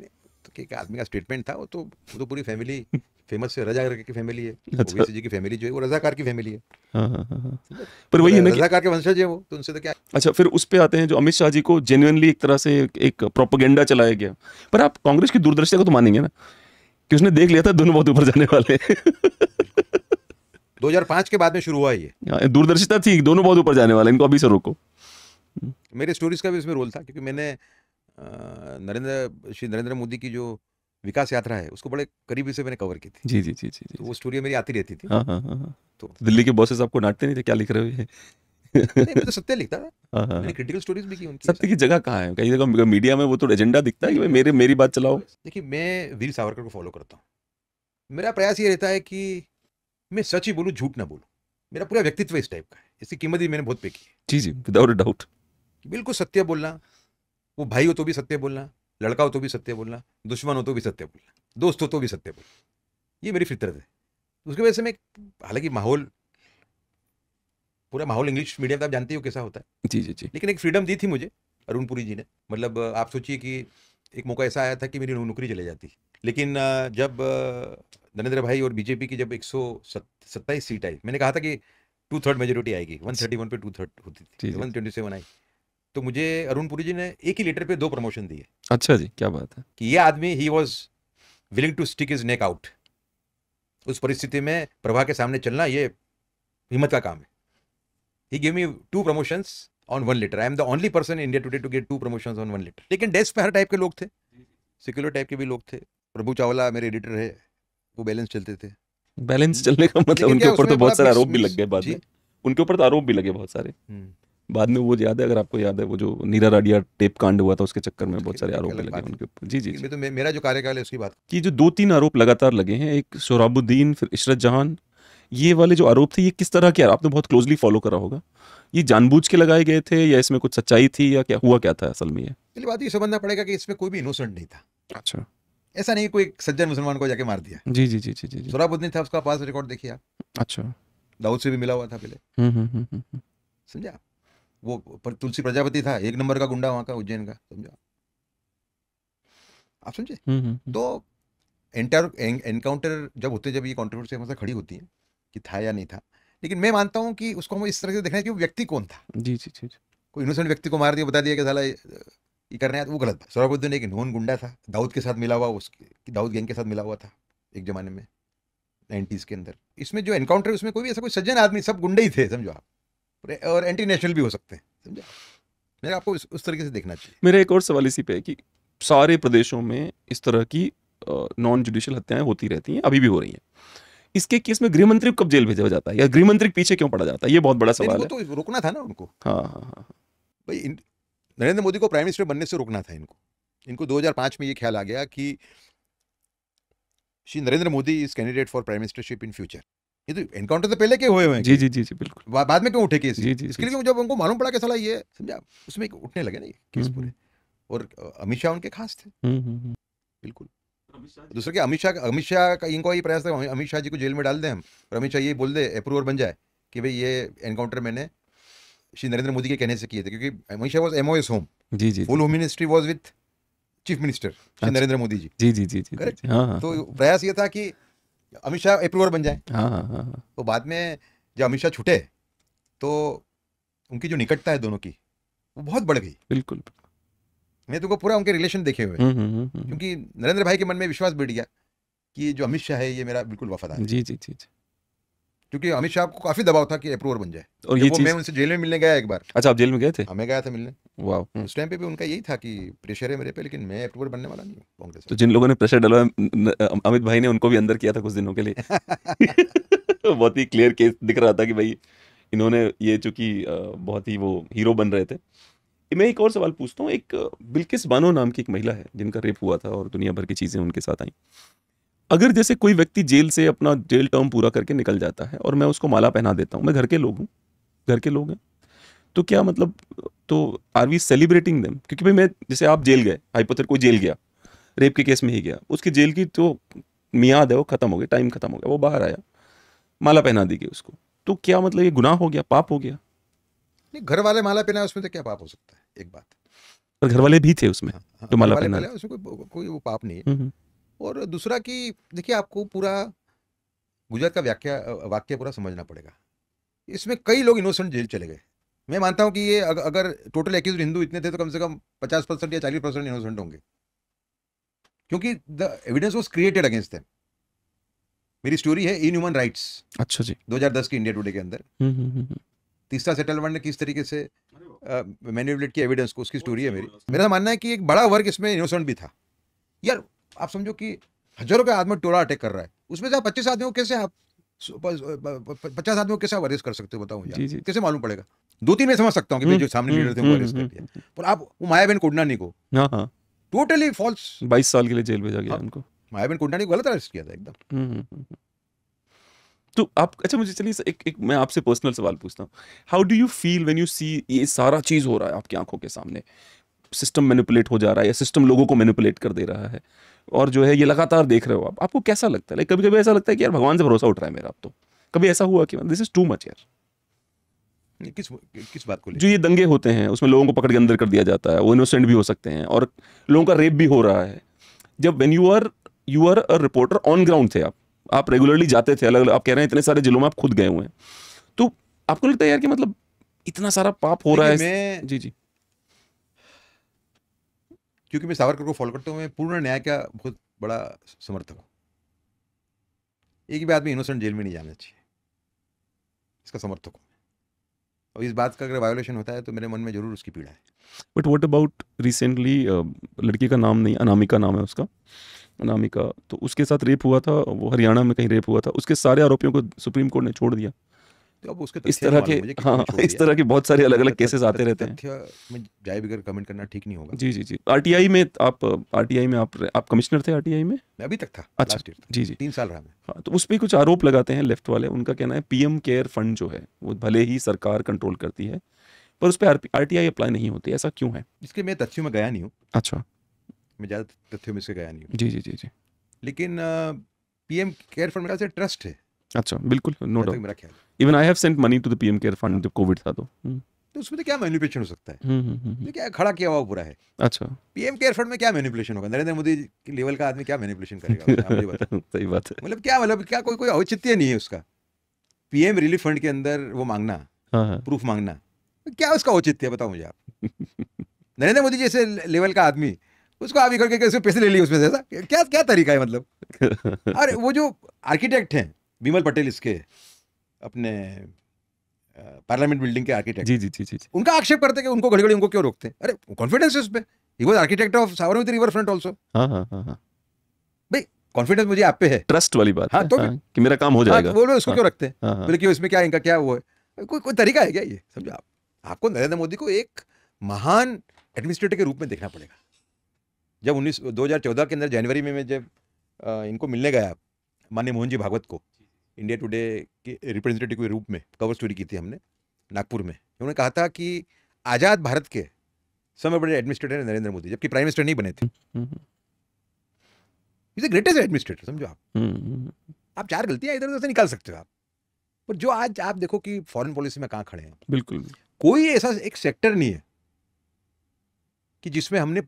कि एक आदमी का स्टेटमेंट था वो तो वो तो पूरी फैमिली फेमस से रजा करके की फैमिली है अच्छा। ओबीसी जी की फैमिली जो है वो रजाकार की फैमिली है हाँ, हाँ, हाँ, हाँ। पर वही है ना रजाकार के वंशज है वो तो उनसे तो क्या अच्छा फिर उस पे आते हैं जो अमित शाह जी को जेन्युइनली एक तरह से एक प्रोपोगेंडा चलाया गया पर आप कांग्रेस की दूरदर्शिता को तो मानेंगे ना कि उसने देख लिया था दोनों बहुत ऊपर जाने वाले 2005 के बाद में शुरू हुआ ये हाँ, दूरदर्शिता थी दोनों बहुत ऊपर जाने वाले इनको अभी से रोको मेरे स्टोरीज का भी इसमें रोल था क्योंकि मैंने नरेंद्र श्री नरेंद्र मोदी की जो विकास यात्रा है उसको बड़े करीबी से मैंने कवर की थी जी जी जी जी, जी तो वो स्टोरी मेरी आती रहती थी हाँ, हाँ, हाँ, तो दिल्ली के बॉसेस आपको नाटते नहीं थे क्या लिख रहे हैं नहीं मैं तो सत्य लिखता था मैंने क्रिटिकल स्टोरीज भी की उनकी सत्य की जगह कहाँ है कई जगह मीडिया में वो तो एजेंडा दिखता है कि मेरे मेरी बात चलाओ देखिए मैं वीर सावरकर को फॉलो करता हूँ मेरा प्रयास ये रहता है कि मैं सच ही बोलूँ झूठ ना बोलूँ मेरा पूरा व्यक्तित्व इस टाइप का है इसकी कीमत भी मैंने बहुत पे की जी जी विदाउट डाउट बिल्कुल सत्य बोलना वो भाई हो तो भी सत्य बोलना लड़का हो तो भी सत्य बोलना दुश्मन हो तो भी सत्य बोलना दोस्त हो तो भी सत्य बोलना ये मेरी फितरत है उसकी वजह से मैं हालांकि माहौल पूरा माहौल इंग्लिश मीडियम का आप जानते हो कैसा होता है जी जी जी लेकिन एक फ्रीडम दी थी मुझे अरुण पुरी जी ने मतलब आप सोचिए कि एक मौका ऐसा आया था कि मेरी नौकरी चले जाती लेकिन जब नरेंद्र भाई और बीजेपी की जब एक सौ सत्ताईस सीट आई मैंने कहा था कि टू थर्ड मेजोरिटी आएगी वन थर्टी वन पे टू थर्ड होती थी वन ट्वेंटी सेवन आई तो मुझे अरुण पुरी जी ने एक ही लेटर पे दो प्रमोशन दिए अच्छा जी क्या बात है कि ये आदमी he was willing to stick his neck out उस परिस्थिति में प्रभा के सामने चलना ये हिम्मत का काम है he give me two promotions on one letter I am the only person India Today to get two promotions on one letter लेकिन डेस्क पे हर टाइप के लोग थे सिक्युलर टाइप के भी लोग थे प्रभु चावला मेरे एडिटर है वो बैलेंस चलते थे बैलेंस हम्म। चलने का मतलब उनके ऊपर तो बहुत सारे आरोप भी लग गए बाद में उनके ऊपर तो आरोप भी लगे बहुत सारे हम्म। बाद में वो याद है अगर आपको याद है वो जो नीरा राडिया टेप कांड हुआ था उसके चक्कर में बहुत सारे आरोप लगे उनके ऊपर जी जी, तो मेरा जो कार्यकाल है उसकी बात की जो दो तीन आरोप लगातार लगे हैं एक सोराबुद्दीन फिर इशरत जहान ये वाले जो आरोप थे ये किस तरह के आपने बहुत क्लोजली फॉलो करा होगा ये जानबूझ के लगाए गए थे या इसमें कुछ सच्चाई थी या क्या हुआ क्या था असल में ये पहली बात ये समझना पड़ेगा कि इसमें कोई भी इनोसेंट नहीं था अच्छा ऐसा नहीं कोई सज्जन मुसलमान को जाके मार दिया जी जी जी जी जी सोराबुद्दीन था उसका पास रिकॉर्ड देखिए आप अच्छा दाऊद से भी मिला हुआ था पहले हम्म, हम्म, हम्म, समझा वो तुलसी प्रजापति था एक नंबर का गुंडा वहां का उज्जैन का समझो आप समझे हम्म, हम्म, हम्म। तो एंटर एनकाउंटर जब होते जब ये कॉन्ट्रोवर्सी हमारे खड़ी होती है कि था या नहीं था लेकिन मैं मानता हूँ कि उसको हम इस तरह से देखना है कि वो व्यक्ति कौन था जी जी जी कोई इनोसेंट व्यक्ति को मार दिया बता दिया कि साला ये करने आया तो वो गलत बात सौरभुद्दीन एक नोन गुंडा था दाऊद के साथ मिला हुआ उसके दाऊद गैंग के साथ मिला हुआ था एक जमाने में नाइन्टीज़ के अंदर इसमें जो एनकाउंटर उसमें कोई भी ऐसा कोई सज्जन आदमी सब गुंडे ही थे समझो आप और एंटी नेशनल भी हो सकते हैं समझा मेरा आपको उस, उस तरीके से देखना चाहिए मेरा एक और सवाल इसी पे है कि सारे प्रदेशों में इस तरह की नॉन जुडिशियल हत्याएं होती रहती हैं अभी भी हो रही हैं इसके केस में गृह मंत्री कब जेल भेजा जाता है या गृह मंत्री पीछे क्यों पड़ा जाता है ये बहुत बड़ा सवाल है तो रोकना था ना उनको हाँ हाँ हाँ, हाँ। भाई नरेंद्र मोदी को प्राइम मिनिस्टर बनने से रोकना था इनको इनको 2005 में ये ख्याल आ गया कि Shri Narendra Modi is candidate for prime ministership in future ये तो एनकाउंटर से पहले के हुए हुए जी जी जी जी बिल्कुल बा, बाद में क्यों उठे केस जी जी इसके लिए जब उनको मालूम पड़ा कि सला ये समझा उसमें उठने लगे ना ये केस हम्म। पूरे और अमित शाह उनके खास थे हम्म, हम्म, बिल्कुल दूसरा कि अमित शाह अमित शाह का इनको ये प्रयास था अमित शाह जी को जेल में डाल दें हम और अमित शाह ये बोल दे अप्रूवर बन जाए कि भाई ये एनकाउंटर मैंने श्री नरेंद्र मोदी के कहने से किए थे क्योंकि Amit Shah was M O S home जी जी full home ministry was with chief minister Shri अच्छा। नरेंद्र मोदी जी जी जी जी करेक्ट हाँ, हाँ, तो हाँ। प्रयास ये था कि अमित शाह अप्रूवर बन जाए हाँ, हाँ, हाँ, तो बाद में जब अमित शाह छुटे तो उनकी जो निकटता है दोनों की वो बहुत बढ़ गई बिल्कुल मैं तुमको पूरा उनके रिलेशन देखे हुए हम्म, हम्म, हम्म, क्योंकि नरेंद्र भाई के मन में विश्वास बैठ गया कि जो अमित शाह है ये मेरा बिल्कुल वफादार जी जी जी जी क्योंकि अमित शाह को काफी दबाव था कि अप्रूवर बन जाए और ये चीज... मैं उनसे जेल में मिलने गया एक बार अच्छा आप जेल में गए थे हमें हाँ, गया था मिलने वाह उस टाइम पे भी उनका यही था कि प्रेशर है मेरे पे लेकिन मैं अप्रूवर बनने वाला नहीं कांग्रेस तो जिन लोगों ने प्रेशर डाला अमित भाई ने उनको भी अंदर किया था कुछ दिनों के लिए बहुत ही क्लियर केस दिख रहा था कि भाई इन्होंने ये चूंकि बहुत ही वो हीरो बन रहे थे मैं एक और सवाल पूछता हूँ एक बिल्किस बानो नाम की एक महिला है जिनका रेप हुआ था और दुनिया भर की चीज़ें उनके साथ आई अगर जैसे कोई व्यक्ति जेल से अपना जेल टर्म पूरा करके निकल जाता है और मैं उसको माला पहना देता हूँ मैं घर के लोग हूँ घर के लोग हैं तो क्या मतलब तो आर वी सेलिब्रेटिंग देम क्योंकि भाई मैं जैसे आप जेल गए हाइपोथेट कोई जेल गया रेप के केस में ही गया उसकी जेल की तो मियाद है वो ख़त्म हो गया टाइम ख़त्म हो गया वो बाहर आया माला पहना दी गई उसको तो क्या मतलब ये गुनाह हो गया पाप हो गया नहीं घर वाले माला पहना उसमें तो क्या पाप हो सकता है एक बात पर घर वाले भी थे उसमें हाँ, हाँ, तो माला पहना उसमें कोई वो पाप नहीं है हम्म, हम्म। और दूसरा कि देखिए आपको पूरा गुजरात का व्याख्या वाक्य पूरा समझना पड़ेगा इसमें कई लोग इनोसेंट जेल चले गए मैं मानता हूँ कि ये अग, अगर टोटल एक्यूज हिंदू इतने थे तो कम से कम पचास परसेंट या चालीस परसेंट इनोसेंट होंगे क्योंकि the evidence was created against them मेरी स्टोरी है इन ह्यूमन राइट्स अच्छा जी 2010 की इंडिया टुडे के अंदर हम्म, हम्म, हम्म, तीसरा सेटलमेंट ने किस तरीके से मैन्यूबलेट uh, की एविडेंस को उसकी स्टोरी है मेरी अच्छा मेरा तो मानना है कि एक बड़ा वर्ग इसमें इनोसेंट भी था यार आप समझो कि हजारों के आदमी टोला अटैक कर रहा है उसमें से आप पच्चीस आदमी को कैसे आप पचास आदमियों कैसे आप अरेस्ट कर सकते हो बताऊँ कैसे मालूम पड़ेगा दो तीन में समझ सकता हूँ कि हम्म, जो सामने हम्म, लीडर थे अरेस्ट हम्म, कर दिया पर आप वो बहन कोडनानी को टोटली हाँ, फॉल्स हाँ। बाईस साल के लिए जेल भेजा गया हाँ। उनको मायाबेन कोडनानी को गलत अरेस्ट किया था एकदम तो आप अच्छा मुझे चलिए एक एक मैं आपसे पर्सनल सवाल पूछता हूँ how do you feel when you see ये सारा चीज़ हो रहा है आपकी आंखों के सामने सिस्टम मैनिपुलेट हो जा रहा है या सिस्टम लोगों को मैनिपुलेट कर दे रहा है और जो है ये लगातार देख रहे हो आप आपको कैसा लगता है लाइक कभी कभी ऐसा लगता है कि यार भगवान से भरोसा उठ रहा है मेरा अब तो कभी ऐसा हुआ कि दिस इज टू मच यार किस किस बात को जो ये दंगे होते हैं उसमें लोगों को पकड़ के अंदर कर दिया जाता है वो इनोसेंट भी हो सकते हैं और लोगों का रेप भी हो रहा है जब when you are you are a reporter on ground थे आप आप रेगुलरली जाते थे अलग अलग आप कह रहे हैं इतने सारे जिलों में आप खुद गए हुए हैं तो आपको लगता है यार कि मतलब इतना सारा पाप हो रहा है मैं जी जी क्योंकि मैं सावरकर को फॉलो करता हूँ मैं पूर्ण न्याय का बहुत बड़ा समर्थक हूँ एक भी आदमी इनोसेंट जेल में नहीं जाना चाहिए इसका समर्थक हूँ और इस बात का अगर वायोलेशन होता है तो मेरे मन में जरूर उसकी पीड़ा है बट वॉट अबाउट रिसेंटली लड़की का नाम नहीं अनामिका नाम है उसका अनामिका तो उसके साथ रेप हुआ था वो हरियाणा में कहीं रेप हुआ था उसके सारे आरोपियों को सुप्रीम कोर्ट ने छोड़ दिया तो अब उसके इस तरह के हाँ इस तरह के बहुत सारे तो अलग अलग केसेस आते रहते हैं में जाए बगैर कमेंट करना ठीक नहीं होगा जी जी जी आर टी आई में आप आर टी आई में आप कमिश्नर थे आर टी आई में अभी तक था अच्छा जी जी तीन साल रहा मैं हाँ तो उस पर कुछ आरोप लगाते हैं लेफ्ट वाले उनका कहना है पीएम केयर फंड जो है वो भले ही सरकार कंट्रोल करती है पर उस पर आर टी आई अप्लाई नहीं होती ऐसा क्यों है इसके मैं तथ्यों में गया नहीं हूँ अच्छा मैं ज़्यादा तथ्यों में इसके गया नहीं हूँ जी जी जी जी लेकिन पीएम केयर फंड मेरा ट्रस्ट है अच्छा बिल्कुल नो डाउट मेरा ख्याल even I have sent money to the PM care fund जब कोविड था तो हम्म। तो उसमें तो क्या मैनिपुलेशन हो सकता है हम्म, हम्म, तो क्या खड़ा किया हुआ बुरा है अच्छा पीएम केयर फंड में क्या मैनिपुलेशन होगा नरेंद्र मोदी के लेवल का आदमी क्या मैनिपुलेशन करेगा सही बात है मतलब क्या मतलब क्या कोई कोई औचित्य नहीं है उसका पीएम रिलीफ फंड के अंदर वो मांगना प्रूफ हाँ, हाँ। मांगना क्या उसका औचित्य बताओ मुझे आप नरेंद्र मोदी जैसे लेवल का आदमी उसको आप इकड़ करके उसमें पैसे ले लिए उसमें से क्या क्या तरीका है मतलब अरे वो जो आर्किटेक्ट हैं विमल पटेल इसके अपने पार्लियामेंट बिल्डिंग के आर्किटेक्ट जी जी जी जी उनका आक्षेप करते कि उनको घड़ी घड़ी उनको क्यों रोकते हैं अरे कॉन्फिडेंस उस पर he was architect of Sabarmati river front also हाँ भाई कॉन्फिडेंस मुझे आप पे है ट्रस्ट वाली बात हाँ तो हाँ, कि मेरा काम हो हाँ, जाएगा हाँ, तो बोलो इसको हाँ, क्यों रखते हैं हाँ, हाँ। बोले क्यों इसमें क्या इनका क्या वो है कोई कोई तरीका है क्या ये समझो आप आपको नरेंद्र मोदी को एक महान एडमिनिस्ट्रेटर के रूप में देखना पड़ेगा जब उन्नीस दो के अंदर जनवरी में मैं जब इनको मिलने गया माननीय मोहन जी भागवत को इंडिया टुडे के रिप्रेजेंटेटिव के रूप में कवर स्टोरी की थी हमने नागपुर में उन्होंने कहा था कि आज़ाद भारत के समय बड़े एडमिनिस्ट्रेटर नरेंद्र मोदी जबकि प्राइम मिनिस्टर नहीं बने थे इज द ग्रेटेस्ट एडमिनिस्ट्रेटर समझो आप हम्म, हम्म, हम्म। आप चार गलतियां इधर उधर से निकाल सकते हो आप पर जो आज आप देखो कि फॉरेन पॉलिसी में कहाँ खड़े हैं बिल्कुल कोई ऐसा एक सेक्टर नहीं है कि जिसमें हमने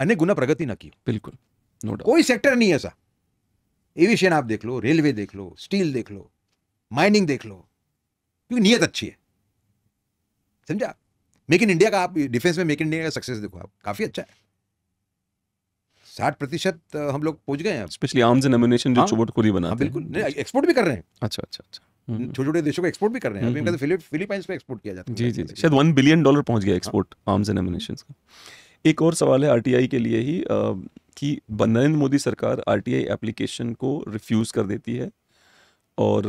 अनेक गुना प्रगति ना की बिल्कुल नो no कोई सेक्टर नहीं है ऐसा एविएशन आप देख लो रेलवे देख लो स्टील देख लो माइनिंग देख लो क्योंकि नीयत अच्छी है समझा मेक इन इंडिया का आप डिफेंस में मेक इन इंडिया का सक्सेस देखो आप काफी अच्छा है साठ प्रतिशत हम लोग पहुंच गए हैं स्पेशली आर्म्स एंड एमिनेशन जो छोटे खुद ही बनाते हाँ, हैं बिल्कुल एक्सपोर्ट भी कर रहे हैं अच्छा अच्छा अच्छा हम्म, हम्म, हम्म। छोटे छोटे देशों को एक्सपोर्ट भी कर रहे हैं अभी मतलब तो फिलिप, फिलीपाइंस पे एक्सपोर्ट किया जाता है जी जी शायद 1 बिलियन डॉलर पहुंच गया एक्सपोर्ट आर्म्स एंड एम्यूनेशन का एक और सवाल है आरटीआई के लिए ही कि नरेंद्र मोदी सरकार आरटीआई एप्लीकेशन को रिफ्यूज़ कर देती है और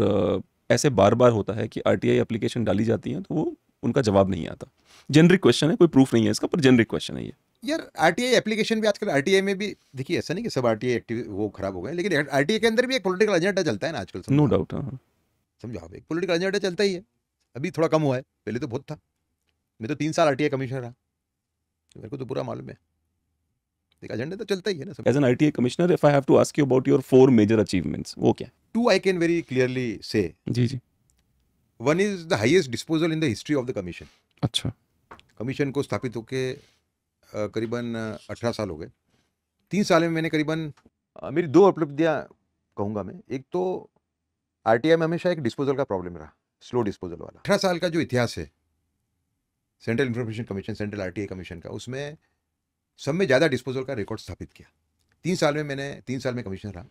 ऐसे बार बार होता है कि आरटीआई एप्लीकेशन डाली जाती है तो वो उनका जवाब नहीं आता जेनरिक क्वेश्चन है कोई प्रूफ नहीं है इसका पर जेनरिक क्वेश्चन है ये यार आई एप्लीकेशन भी आजकल आई में भी देखिए ऐसा नहीं कि सब आई एक्टिव वो खराब हो गए लेकिन आई के अंदर भी एक पोलिटिकल एजेंडा चलता है ना आजकल नो डाउट हाँ समझो आप हाँ, एक पोलिटिकल एजेंडा चलता ही है अभी थोड़ा कम हुआ है पहले तो बहुत था मैं तो तीन साल आर आई कमिश्नर रहा मेरे को तो बुरा मालूम है एजेंडा तो चलता ही है ना as an ITA commissioner if I have to ask you about your four major achievements वो क्या टू I can very clearly say जी जी one is the highest disposal in the history of the commission अच्छा कमीशन को स्थापित होके करीबन अठारह साल हो गए तीन साल में मैंने करीबन मेरी दो उपलब्धियाँ कहूँगा मैं एक तो आर में हमेशा एक डिस्पोजल का प्रॉब्लम रहा स्लो डिस्पोजल वाला अठारह साल का जो इतिहास है central information commission central R commission का उसमें सब में ज़्यादा डिस्पोजल का रिकॉर्ड स्थापित किया तीन साल में मैंने तीन साल में कमिश्नर रहा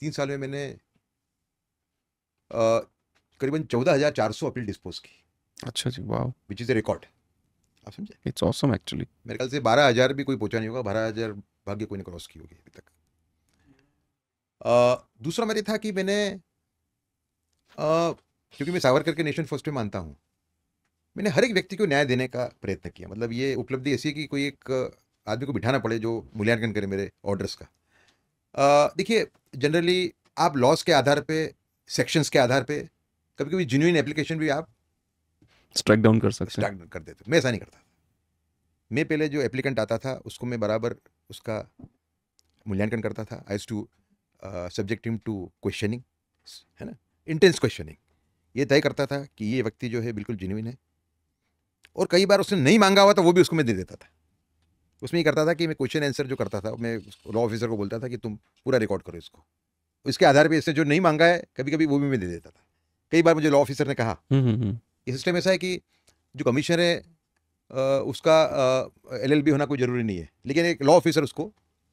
तीन साल में मैंने करीबन चौदह हज़ार चार सौ अपील डिस्पोज की अच्छा जी वाह विच इज़ ए रिकॉर्ड आप समझे इट्स ऑसम एक्चुअली मेरे ख्याल से बारह हज़ार भी कोई पहुंचा नहीं होगा बारह हज़ार भाग्य कोई ने क्रॉस की होगी अभी तक आ, दूसरा मेरे था कि मैंने आ, क्योंकि मैं सावरकर के नेशन फर्स्ट में मानता हूँ मैंने हर एक व्यक्ति को न्याय देने का प्रयत्न किया मतलब ये उपलब्धि ऐसी है कि कोई एक आदमी को बिठाना पड़े जो मूल्यांकन करे मेरे ऑर्डर्स का देखिए जनरली आप लॉस के आधार पे सेक्शंस के आधार पे कभी कभी जेन्यून एप्लीकेशन भी आप स्ट्राइक डाउन कर सकते स्ट्राइक डाउन कर देते मैं ऐसा नहीं करता मैं पहले जो एप्लीकेंट आता था उसको मैं बराबर उसका मूल्यांकन करता था I to subject him to questioning है ना इंटेंस क्वेश्चनिंग ये तय करता था कि ये व्यक्ति जो है बिल्कुल जेन्यून है और कई बार उसने नहीं मांगा हुआ था वो भी उसको मैं दे देता था उसमें ये करता था कि मैं क्वेश्चन आंसर जो करता था मैं लॉ ऑफिसर को बोलता था कि तुम पूरा रिकॉर्ड करो इसको इसके आधार पर इसने जो नहीं मांगा है कभी कभी वो भी मैं दे देता था कई बार मुझे लॉ ऑफिसर ने कहा सिस्टम हम्म, हम्म, हम्म। ऐसा है कि जो कमीशनर है उसका एल एल बी होना कोई जरूरी नहीं है लेकिन एक लॉ ऑफिसर उसको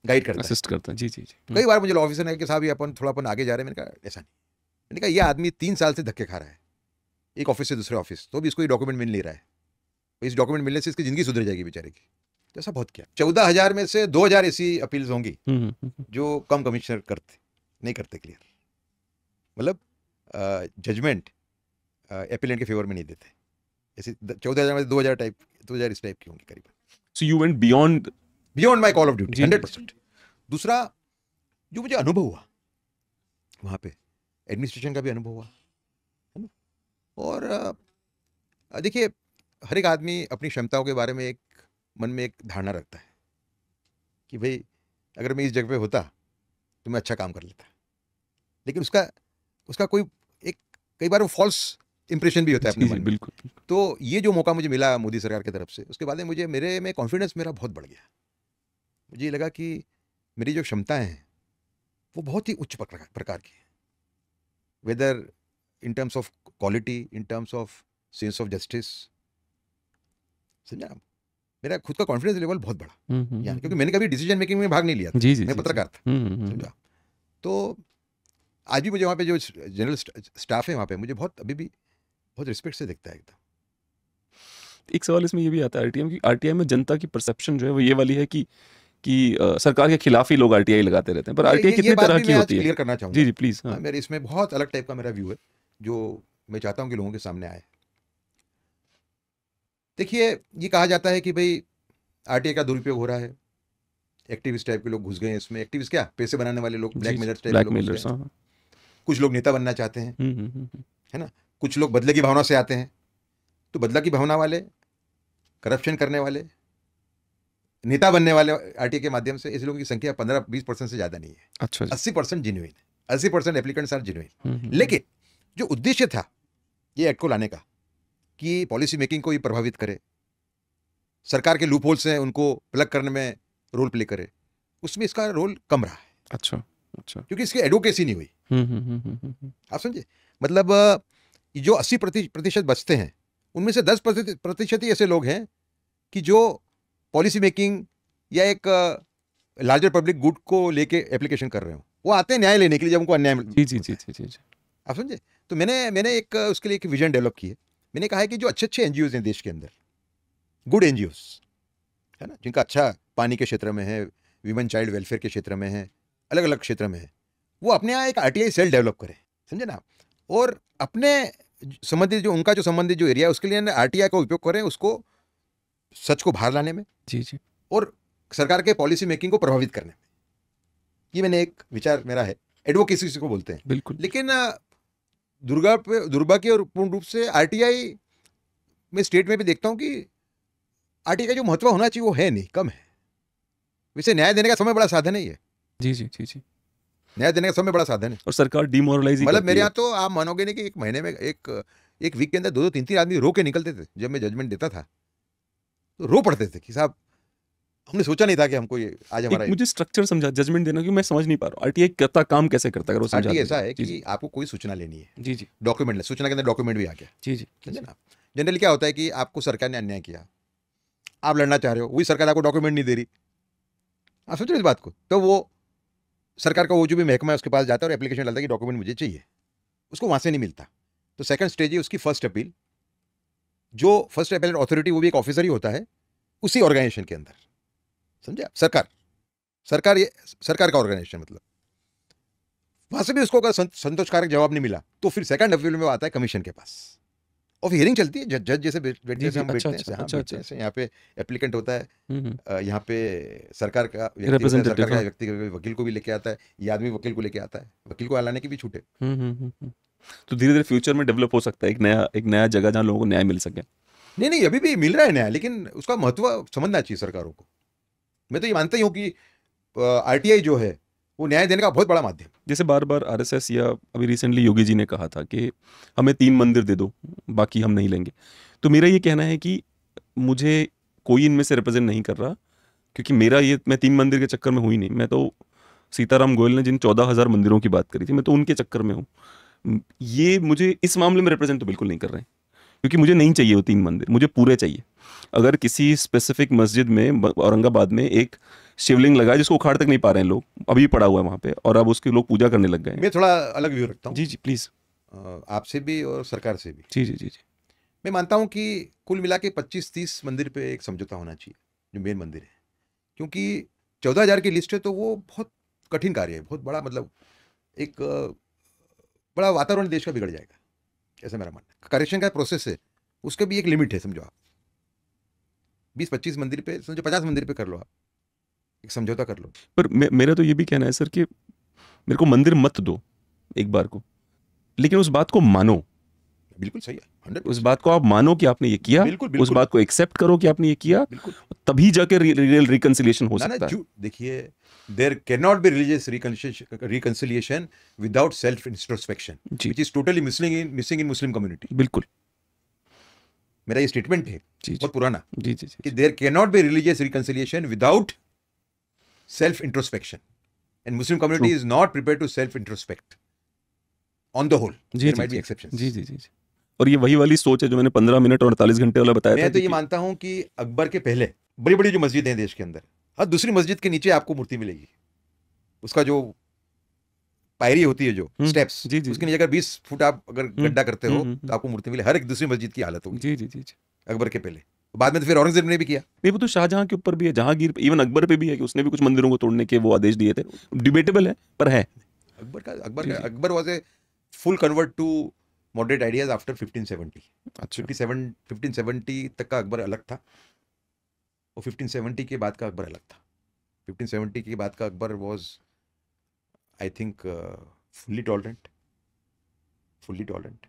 गाइड करता असिस्ट करता है जी जी जी कई बार मुझे लॉ ऑफिसर ने कि साहब ये अपन थोड़ा अपन आगे जा रहे हैं मैंने कहा ऐसा नहीं मैंने कहा ये आदमी तीन साल से धक्के खा रहा है एक ऑफिस से दूसरे ऑफिस तो भी इसको ये डॉक्यूमेंट मिल नहीं रहा है इस डॉक्यूमेंट मिलने से इसकी ज़िंदगी सुधर जाएगी बेचारे की तो ऐसा बहुत किया चौदह हजार में से दो हजार ऐसी अपील होंगी हम्म, हम्म, हम्म। जो कम कमिश्नर करते नहीं करते क्लियर मतलब जजमेंट अपीलेंट के फेवर में नहीं देते ऐसी चौदह हजार में से दो हजार टाइप दो हजार इस टाइप की होंगी करीब so you went beyond beyond my call of duty hundred percent दूसरा जो मुझे अनुभव हुआ वहाँ पे एडमिनिस्ट्रेशन का भी अनुभव हुआ है ना और देखिए हर एक आदमी अपनी क्षमताओं के बारे में एक मन में एक धारणा रखता है कि भाई अगर मैं इस जगह पे होता तो मैं अच्छा काम कर लेता लेकिन उसका उसका कोई एक कई बार वो फॉल्स इंप्रेशन भी होता है अपने मन बिल्कुल तो ये जो मौका मुझे मिला मोदी सरकार की तरफ से उसके बाद में मुझे मेरे में कॉन्फिडेंस मेरा बहुत बढ़ गया मुझे लगा कि मेरी जो क्षमताएं हैं वो बहुत ही उच्च प्रकार की हैं whether in terms of quality in terms of sense of justice समझा मेरा खुद का कॉन्फिडेंस लेवल बहुत बड़ा हम्म, हम्म, यार हम्म। क्योंकि मैंने कभी डिसीजन मेकिंग में भाग नहीं लिया जी जी मैं पत्रकार था समझा तो आज भी मुझे वहाँ पे जो जनरल स्टाफ है वहाँ पे मुझे बहुत अभी भी बहुत रिस्पेक्ट से देखता है एकदम एक सवाल इसमें ये भी आता है आरटीआई की आरटीआई में जनता की परसेप्शन जो है वो ये वाली है कि कि आ, सरकार के खिलाफ ही लोग आरटीआई लगाते रहते हैं पर आरटीआई कितने तरह की होती है क्लियर करना चाहूंगा जी जी प्लीज़ हाँ।, हाँ मेरे इसमें बहुत अलग टाइप का मेरा व्यू है जो मैं चाहता हूँ कि लोगों के सामने आए देखिए ये कहा जाता है कि भाई आर का दुरुपयोग हो रहा है एक्टिविस्ट टाइप के लोग घुस गए हैं इसमें एक्टिविस्ट क्या पैसे बनाने वाले लोग ब्लैक मेलर्स टाइप लोग हाँ। कुछ लोग नेता बनना चाहते हैं हम्म, हम्म, हम्म, है ना कुछ लोग बदले की भावना से आते हैं तो बदला की भावना वाले करप्शन करने वाले नेता बनने वाले आर के माध्यम से ऐसे लोगों की संख्या पंद्रह बीस परसेंट से ज्यादा नहीं है अच्छा अस्सी परसेंट जिन्यून है अस्सी परसेंट एप्लीकेंट्स आर जिन्यून लेकिन जो उद्देश्य था ये एक्ट को लाने का कि पॉलिसी मेकिंग को ये प्रभावित करे सरकार के लूप होल्स हैं उनको प्लग करने में रोल प्ले करे उसमें इसका रोल कम रहा है अच्छा अच्छा क्योंकि इसकी एडवोकेसी नहीं हुई हम्म, हम्म, हम्म, आप समझे मतलब जो अस्सी प्रतिशत बचते हैं उनमें से दस प्रतिशत ही ऐसे लोग हैं कि जो पॉलिसी मेकिंग या एक लार्जर पब्लिक गुड को लेके एप्लीकेशन कर रहे हो वो आते हैं न्याय लेने के लिए जब उनको अन्याय जी जी जी जी जी आप समझे तो मैंने मैंने एक उसके लिए एक विजन डेवलप की है मैंने कहा है कि जो अच्छे अच्छे एनजीओ हैं देश के अंदर गुड एनजीओ है ना जिनका अच्छा पानी के क्षेत्र में है वीमेन चाइल्ड वेलफेयर के क्षेत्र में है अलग अलग क्षेत्र में है वो अपने यहाँ एक आर सेल डेवलप करें समझे ना और अपने संबंधित जो उनका जो संबंधित जो एरिया है उसके लिए आर का उपयोग करें उसको सच को बाहर लाने में जी जी और सरकार के पॉलिसी मेकिंग को प्रभावित करने में ये मैंने एक विचार मेरा है एडवोकेसी को बोलते हैं बिल्कुल लेकिन दुर्गा पे दुर्गा के पूर्ण रूप से आरटीआई मैं स्टेट में भी देखता हूँ कि आरटीआई का जो महत्व होना चाहिए वो है नहीं कम है वैसे न्याय देने का समय बड़ा साधन है ये जी जी जी जी न्याय देने का समय बड़ा साधन है और सरकार डिमोरलाइज मतलब मेरे यहाँ तो आप मानोगे नहीं कि एक महीने में एक एक वीक के अंदर दो दो तीन तीन आदमी रो के निकलते थे जब मैं जजमेंट देता था तो रो पड़ते थे कि साहब हमने सोचा नहीं था कि हमको ये आज हमारा मुझे स्ट्रक्चर समझा जजमेंट देना क्योंकि मैं समझ नहीं पा रहा हूँ आरटीआई करता काम कैसे करता है ऐसा है कि आपको कोई सूचना लेनी है जी जी डॉक्यूमेंट सूचना के अंदर डॉक्यूमेंट भी आ गया जी जी समझे ना जनरली क्या होता है कि आपको सरकार ने अन्याय किया आप लड़ना चाह रहे हो वही सरकार आपको डॉक्यूमेंट नहीं दे रही आप सोच रहे हो इस बात को तो वो सरकार का वो जो भी महकमा है उसके पास जाता है और एप्लीकेशन डालता है कि डॉक्यूमेंट मुझे चाहिए उसको वहाँ से नहीं मिलता तो सेकंड स्टेज है उसकी फर्स्ट अपील जो फर्स्ट अपील अथॉरिटी वो भी एक ऑफिसर ही होता है उसी ऑर्गेनाइजेशन के अंदर समझे सरकार सरकार ये सरकार का ऑर्गेनाइजेशन मतलब वहां से भी उसको अगर संतोषकारक जवाब नहीं मिला तो फिर सेकंड अपील में आता है कमीशन के पास और फिर हियरिंग चलती है जज जज जैसे अच्छा, अच्छा, अच्छा, बैठते हैं हम बैठते हैं यहाँ पे एप्लीकेंट होता है हम्म, हम्म। यहाँ पे सरकार का सरकार का हाँ। व्यक्ति वकील को भी लेके आता है ये आदमी वकील को लेके आता है वकील को हलाने की भी छूट है हम्म, तो धीरे धीरे फ्यूचर में डेवलप हो सकता है एक नया एक नया जगह जहाँ लोगों को न्याय मिल सके नहीं नहीं अभी भी मिल रहा है न्याय लेकिन उसका महत्व समझना चाहिए सरकारों को मैं तो ये मानता ही हूँ कि आर जो है वो न्याय देने का बहुत बड़ा माध्यम जैसे बार बार आर या अभी रिसेंटली योगी जी ने कहा था कि हमें तीन मंदिर दे दो बाकी हम नहीं लेंगे तो मेरा ये कहना है कि मुझे कोई इनमें से रिप्रेजेंट नहीं कर रहा क्योंकि मेरा ये मैं तीन मंदिर के चक्कर में हुई नहीं मैं तो सीताराम गोयल ने जिन चौदह हज़ार मंदिरों की बात करी थी मैं तो उनके चक्कर में हूँ ये मुझे इस मामले में रिप्रेजेंट तो बिल्कुल नहीं कर रहे हैं क्योंकि मुझे नहीं चाहिए वो तीन मंदिर मुझे पूरे चाहिए अगर किसी स्पेसिफिक मस्जिद में औरंगाबाद में एक शिवलिंग लगा जिसको उखाड़ तक नहीं पा रहे हैं लोग अभी पड़ा हुआ है वहाँ पे और अब उसके लोग पूजा करने लग गए मैं थोड़ा अलग व्यू रखता हूँ जी जी प्लीज़ आपसे भी और सरकार से भी जी जी जी जी मैं मानता हूँ कि कुल मिला के पच्चीस तीस मंदिर पे एक समझौता होना चाहिए जो मेन मंदिर है क्योंकि चौदह हज़ार की लिस्ट है तो वो बहुत कठिन कार्य है बहुत बड़ा मतलब एक बड़ा वातावरण देश का बिगड़ जाएगा ऐसा मेरा मानना करेक्शन का प्रोसेस है उसका भी एक लिमिट है समझो आप बीस पच्चीस मंदिर पे समझो पचास मंदिर पे कर लो आप एक समझौता कर लो पर मेरा तो ये भी कहना है सर कि मेरे को मंदिर मत दो एक बार को लेकिन उस बात को मानो बिल्कुल सही है 100%. उस बात को आप मानो कि आपने ये किया बिल्कुल, बिल्कुल. उस बात को एक्सेप्ट करो कि आपने ये किया तभी जाके रियल रिकंसिलिएशन हो सकता है देखिए there can not be religious reconciliation without self introspection which is totally missing in missing in Muslim community बिल्कुल मेरा ये स्टेटमेंट है जी बहुत पुराना जी जी कि there can not be religious reconciliation without self introspection and Muslim community is not prepare to self introspect on the whole जी माइट बी एक्सेप्शन जी जी जी और ये वही वाली सोच है जो मैंने पंद्रह मिनट और अड़तालीस घंटे वाला बताया मैं तो ये मानता हूँ कि अकबर के पहले बड़ी बड़ी जो मस्जिद हैं देश के अंदर हर हाँ, दूसरी मस्जिद के नीचे आपको मूर्ति मिलेगी उसका जो पायरी होती है जो स्टेप्स हम्म। जी जी उसके नीचे अगर बीस फुट आप अगर हम्म, गड्ढा करते हो हम्म, तो आपको मूर्ति मिले हर एक दूसरी मस्जिद की हालत होगी जी जी जी अकबर के पहले बाद में तो फिर औरंगजेब ने भी किया नहीं वो तो शाहजहां के ऊपर भी है जहांगीर इवन अकबर पे भी है कि उसने भी कुछ मंदिरों को तोड़ने के वो आदेश दिए थे डिबेटेबल है पर है अकबर का अकबर का Akbar was a full convert to moderate ideas after fifteen seventy fifty seven fifteen seventy तक का अकबर अलग था और फिफ्टीन सेवेंटी के बाद का अकबर अलग था फिफ्टीन सेवेंटी के बाद का Akbar was I think fully tolerant fully tolerant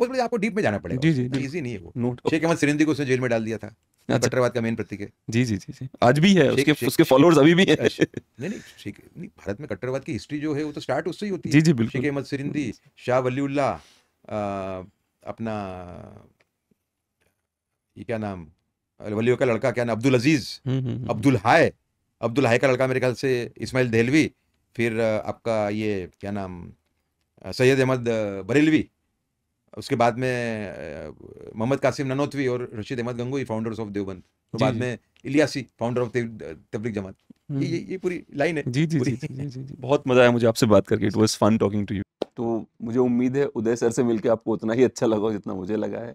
बस आपको डीप में जाना पड़ेगा जी जी इजी नहीं है वो नोट शेख अहमद सिरिंदी को उसने जेल में डाल दिया था कट्टरवाद अच्छा। का मेन प्रतीक है जी जी जी आज भी है उसके उसके फॉलोअर्स अभी भी हैं नहीं नहीं शेख नहीं भारत में कट्टरवाद की हिस्ट्री जो है वो तो स्टार्ट उससे ही होती है जी जी बिल्कुल शेख अहमद सिरिंदी शाह वलीउल्लाह अपना ये क्या नाम वलियो का लड़का क्या नाम अब्दुल अजीज हम्म, हम्म, हम्म। अब्दुल हाय अब्दुल हाय का लड़का मेरे ख्याल से इस्माइल दहलवी फिर आपका ये क्या नाम सैयद अहमद बरेलवी उसके बाद में मोहम्मद कासिम ननोतवी और रशीद अहमद गंगोई फाउंडर्स ऑफ देवबंद तो बाद में इलियासी फाउंडर ऑफ तबलीग जमात ये हम्म। ये पूरी लाइन है जी जी जी, जी जी जी बहुत मजा आया मुझे आपसे बात करके it was fun talking to you तो मुझे उम्मीद है उदय सर से मिलकर आपको उतना ही अच्छा लगा जितना मुझे लगा है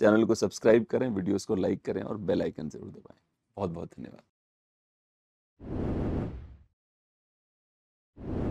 चैनल को सब्सक्राइब करें वीडियोस को लाइक करें और बेल आइकन जरूर दबाएं बहुत बहुत धन्यवाद you